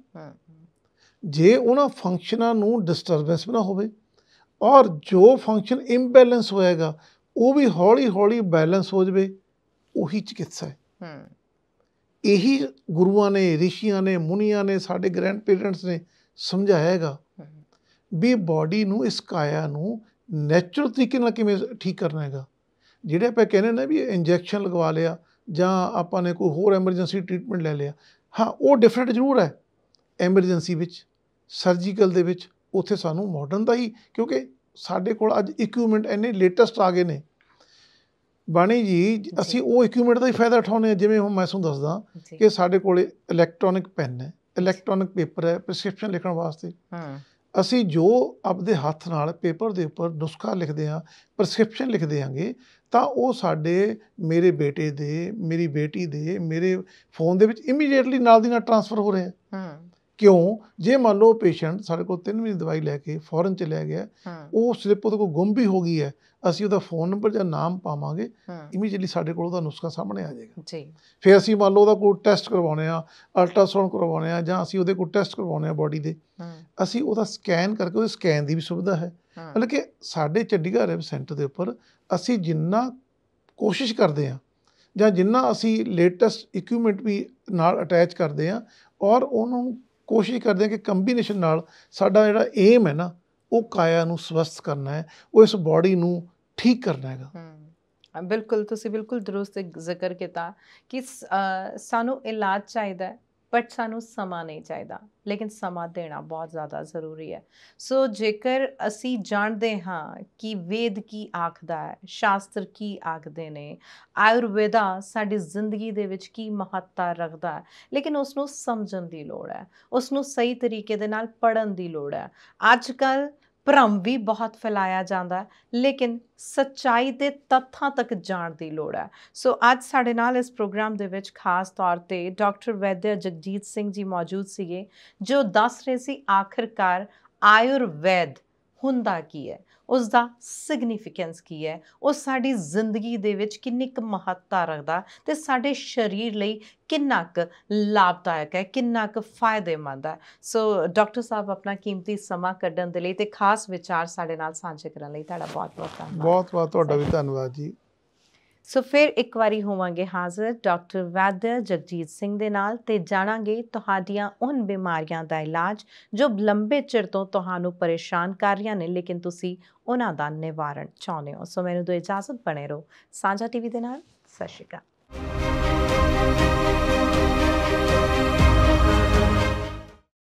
ਜੇ ਉਹਨਾਂ ਫੰਕਸ਼ਨਾਂ ਨੂੰ ਡਿਸਟਰਬੈਂਸ ਨਾ ਹੋਵੇ ਔਰ ਜੋ ਫੰਕਸ਼ਨ ਇੰਬੈਲੈਂਸ ਹੋਏਗਾ ਉਹ ਵੀ ਹੌਲੀ ਹੌਲੀ ਬੈਲੈਂਸ ਹੋ ਜਵੇ ਉਹੀ ਚਿਕਿਤਸਾ ਹੈ ਇਹੀ ਗੁਰੂਆਂ ਨੇ ਰਿਸ਼ੀਆਂ ਨੇ ਮੁਨੀਆਂ ਨੇ ਸਾਡੇ ਗ੍ਰੈਂਡ ਪੇਰੈਂਟਸ ਨੇ ਹੈਗਾ ਵੀ ਬਾਡੀ ਨੂੰ ਇਸ ਕਾਇਆ ਨੂੰ ਨੇਚਰਲ ਤਰੀਕੇ ਨਾਲ ਕਿਵੇਂ ਠੀਕ ਕਰਨਾ ਹੈਗਾ ਜਿਹੜੇ ਆਪਾਂ ਕਹਿੰਦੇ ਨੇ ਵੀ ਇੰਜੈਕਸ਼ਨ ਲਗਵਾ ਲਿਆ ਜਾਂ ਆਪਾਂ ਨੇ ਕੋਈ ਹੋਰ ਐਮਰਜੈਂਸੀ ਟ੍ਰੀਟਮੈਂਟ ਲੈ ਲਿਆ ਹਾਂ ਉਹ ਡਿਫਰੈਂਟ ਜ਼ਰੂਰ ਹੈ ਐਮਰਜੈਂਸੀ ਵਿੱਚ ਸਰਜੀਕਲ ਦੇ ਵਿੱਚ ਉੱਥੇ ਸਾਨੂੰ ਮਾਡਰਨ ਦਾ ਹੀ ਕਿਉਂਕਿ ਸਾਡੇ ਕੋਲ ਅੱਜ ਇਕਵਿਪਮੈਂਟ ਇੰਨੇ ਲੇਟੈਸਟ ਆ ਗਏ ਨੇ ਬਾਣੀ ਜੀ ਅਸੀਂ ਉਹ ਇਕਵਿਪਮੈਂਟ ਦਾ ਹੀ ਫਾਇਦਾ ਉਠਾਉਨੇ ਆ ਜਿਵੇਂ ਹੁਣ ਮੈਂ ਤੁਹਾਨੂੰ ਦੱਸਦਾ ਕਿ ਸਾਡੇ ਕੋਲੇ ਇਲੈਕਟ੍ਰੋਨਿਕ ਪੈਨ ਹੈ ਇਲੈਕਟ੍ਰੋਨਿਕ ਪੇਪਰ ਹੈ ਪ੍ਰੈਸਕ੍ਰਿਪਸ਼ਨ ਲਿਖਣ ਵਾਸਤੇ ਹਾਂ ਅਸੀਂ ਜੋ ਆਪਦੇ ਹੱਥ ਨਾਲ ਪੇਪਰ ਦੇ ਉੱਪਰ ਨੁਸਖਾ ਲਿਖਦੇ ਆਂ ਪ੍ਰਸਕ੍ਰਿਪਸ਼ਨ ਲਿਖਦੇ ਆਂਗੇ ਤਾਂ ਉਹ ਸਾਡੇ ਮੇਰੇ ਬੇਟੇ ਦੇ ਮੇਰੀ ਬੇਟੀ ਦੇ ਮੇਰੇ ਫੋਨ ਦੇ ਵਿੱਚ ਇਮੀਡੀਏਟਲੀ ਨਾਲ ਦੀ ਨਾਲ ਟ੍ਰਾਂਸਫਰ ਹੋ ਰਿਹਾ ਹੈ ਕਿਉਂ ਜੇ ਮੰਨ ਲਓ ਪੇਸ਼ੈਂਟ ਸਾਡੇ ਕੋਲ 3 ਮਹੀਨੇ ਦਵਾਈ ਲੈ ਕੇ ਫੌਰਨ ਚਲਿਆ ਗਿਆ ਉਹ ਸਲਿੱਪ ਉਹਦੇ ਕੋਲ ਗੁੰਮ ਵੀ ਹੋ ਗਈ ਹੈ ਅਸੀਂ ਉਹਦਾ ਫੋਨ ਨੰਬਰ ਜਾਂ ਨਾਮ ਪਾਵਾਂਗੇ ਇਮੀਡੀਏਟਲੀ ਸਾਡੇ ਕੋਲ ਉਹਦਾ ਨੁਸਖਾ ਸਾਹਮਣੇ ਆ ਜਾਏਗਾ ਜੀ ਫਿਰ ਅਸੀਂ ਮੰਨ ਲਓ ਉਹਦਾ ਕੋਈ ਟੈਸਟ ਕਰਵਾਉਣੇ ਆ ਅਲਟਰਾਸਾਊਂਡ ਕਰਵਾਉਣੇ ਆ ਜਾਂ ਅਸੀਂ ਉਹਦੇ ਕੋਲ ਟੈਸਟ ਕਰਵਾਉਣੇ ਆ ਬਾਡੀ ਦੇ ਅਸੀਂ ਉਹਦਾ ਸਕੈਨ ਕਰਕੇ ਉਹ ਸਕੈਨ ਦੀ ਵੀ ਸੁਵਿਧਾ ਹੈ ਮਤਲਬ ਕਿ ਸਾਡੇ ਚੰਡੀਗੜ੍ਹ ਰੈਬ ਸੈਂਟਰ ਦੇ ਉੱਪਰ ਅਸੀਂ ਜਿੰਨਾ ਕੋਸ਼ਿਸ਼ ਕਰਦੇ ਆ ਜਾਂ ਜਿੰਨਾ ਅਸੀਂ ਲੇਟੈਸਟ ਇਕਵਿਪਮੈਂਟ ਵੀ ਨਾਲ ਅਟੈਚ ਕਰਦੇ ਆ ਔਰ ਉਹਨਾਂ ਨੂੰ ਕੋਸ਼ਿਸ਼ ਕਰਦੇ ਆ ਕਿ ਕੰਬੀਨੇਸ਼ਨ ਨਾਲ ਸਾਡਾ ਜਿਹੜਾ ਏਮ ਹੈ ਨਾ ਉਹ ਕਾਇਆ ਨੂੰ ਸਵਸਥ ਕਰਨਾ ਹੈ ਉਹ ਇਸ ਬਾਡੀ ਨੂੰ ਠੀਕ ਕਰਨਾ ਹੈਗਾ ਬਿਲਕੁਲ ਤੁਸੀਂ ਬਿਲਕੁਲ ਦਰੁਸਤ ਜ਼ਿਕਰ ਕੀਤਾ ਕਿ ਸਾਨੂੰ ਇਲਾਜ ਚਾਹੀਦਾ ਹੈ ਬਟ ਸਾਨੂੰ ਸਮਾਂ ਨਹੀਂ ਚਾਹੀਦਾ ਲੇਕਿਨ ਸਮਾਂ ਦੇਣਾ ਬਹੁਤ ਜ਼ਿਆਦਾ ਜ਼ਰੂਰੀ ਹੈ ਸੋ ਜੇਕਰ ਅਸੀਂ ਜਾਣਦੇ ਹਾਂ ਕਿ ਵੇਦ ਕੀ ਆਖਦਾ ਹੈ ਸ਼ਾਸਤਰ ਕੀ ਆਖਦੇ ਨੇ ਆਯੁਰਵੇਦਾ ਸਾਡੀ ਜ਼ਿੰਦਗੀ ਦੇ ਵਿੱਚ ਕੀ ਮਹੱਤਤਾ ਰੱਖਦਾ ਹੈ ਲੇਕਿਨ ਉਸ ਨੂੰ ਸਮਝਣ ਦੀ ਲੋੜ ਹੈ ਉਸ ਨੂੰ ਸਹੀ ਤਰੀਕੇ ਦੇ ਨਾਲ ਪੜਨ ਦੀ ਲੋੜ ਹੈ ਅੱਜ ਕੱਲ੍ਹ ਭਰਮ ਵੀ ਬਹੁਤ ਫੈਲਾਇਆ ਜਾਂਦਾ ਲੇਕਿਨ ਸਚਾਈ ਦੇ ਤੱਥਾਂ ਤੱਕ ਜਾਣ ਦੀ ਲੋੜ ਹੈ ਸੋ ਅੱਜ ਸਾਡੇ ਨਾਲ ਇਸ ਪ੍ਰੋਗਰਾਮ ਦੇ ਵਿੱਚ ਖਾਸ ਤੌਰ ਤੇ ਡਾਕਟਰ ਵੈਦਿਆ ਜਗਜੀਤ ਸਿੰਘ ਜੀ ਮੌਜੂਦ ਸੀਗੇ ਜੋ ਦੱਸ ਰਹੇ ਸੀ ਆਖਰਕਾਰ ਆਯੁਰਵੈਦ ਹੁੰਦਾ ਕੀ ਹੈ ਉਸ ਦਾ ਸਿਗਨੀਫੀਕੈਂਸ ਕੀ ਹੈ ਉਹ ਸਾਡੀ ਜ਼ਿੰਦਗੀ ਦੇ ਵਿੱਚ ਕਿੰਨੀ ਕੁ ਮਹੱਤਤਾ ਰੱਖਦਾ ਤੇ ਸਾਡੇ ਸਰੀਰ ਲਈ ਕਿੰਨਾ ਕੁ ਲਾਭਦਾਇਕ ਹੈ ਕਿੰਨਾ ਕੁ ਫਾਇਦੇਮੰਦ ਹੈ ਸੋ ਡਾਕਟਰ ਸਾਹਿਬ ਆਪਣਾ ਕੀਮਤੀ ਸਮਾਂ ਕੱਢਣ ਦੇ ਲਈ ਤੇ ਖਾਸ ਵਿਚਾਰ ਸਾਡੇ ਨਾਲ ਸਾਂਝੇ ਕਰਨ ਲਈ ਤੁਹਾਡਾ ਬਹੁਤ ਬਹੁਤ ਧੰਨਵਾਦ ਬਹੁਤ ਬਹੁਤ ਤੁਹਾਡਾ ਵੀ ਧੰਨਵਾਦ ਜੀ ਸੋ ਫਿਰ ਇੱਕ ਵਾਰੀ ਹੋਵਾਂਗੇ ਹਾਜ਼ਰ ਡਾਕਟਰ ਵੈਦਰ ਜਗਜੀਤ ਸਿੰਘ ਦੇ ਨਾਲ ਤੇ ਜਾਣਾਂਗੇ ਤੁਹਾਡੀਆਂ ਉਹਨ ਬਿਮਾਰੀਆਂ ਦਾ ਇਲਾਜ ਜੋ ਲੰਬੇ ਚਿਰ ਤੋਂ ਤੁਹਾਨੂੰ ਪਰੇਸ਼ਾਨ ਕਰ ਰਹੀਆਂ ਨੇ ਲੇਕਿਨ ਤੁਸੀਂ ਉਹਨਾਂ ਦਾ ਨਿਵਾਰਣ ਚਾਹੁੰਦੇ ਹੋ ਸੋ ਮੈਨੂੰ ਦੋ ਇਜਾਜ਼ਤ ਬਣੇ ਰਹੋ ਸਾਂਝਾ ਟੀਵੀ ਦੇ ਨਾਲ ਸਸ਼ਿਕਾ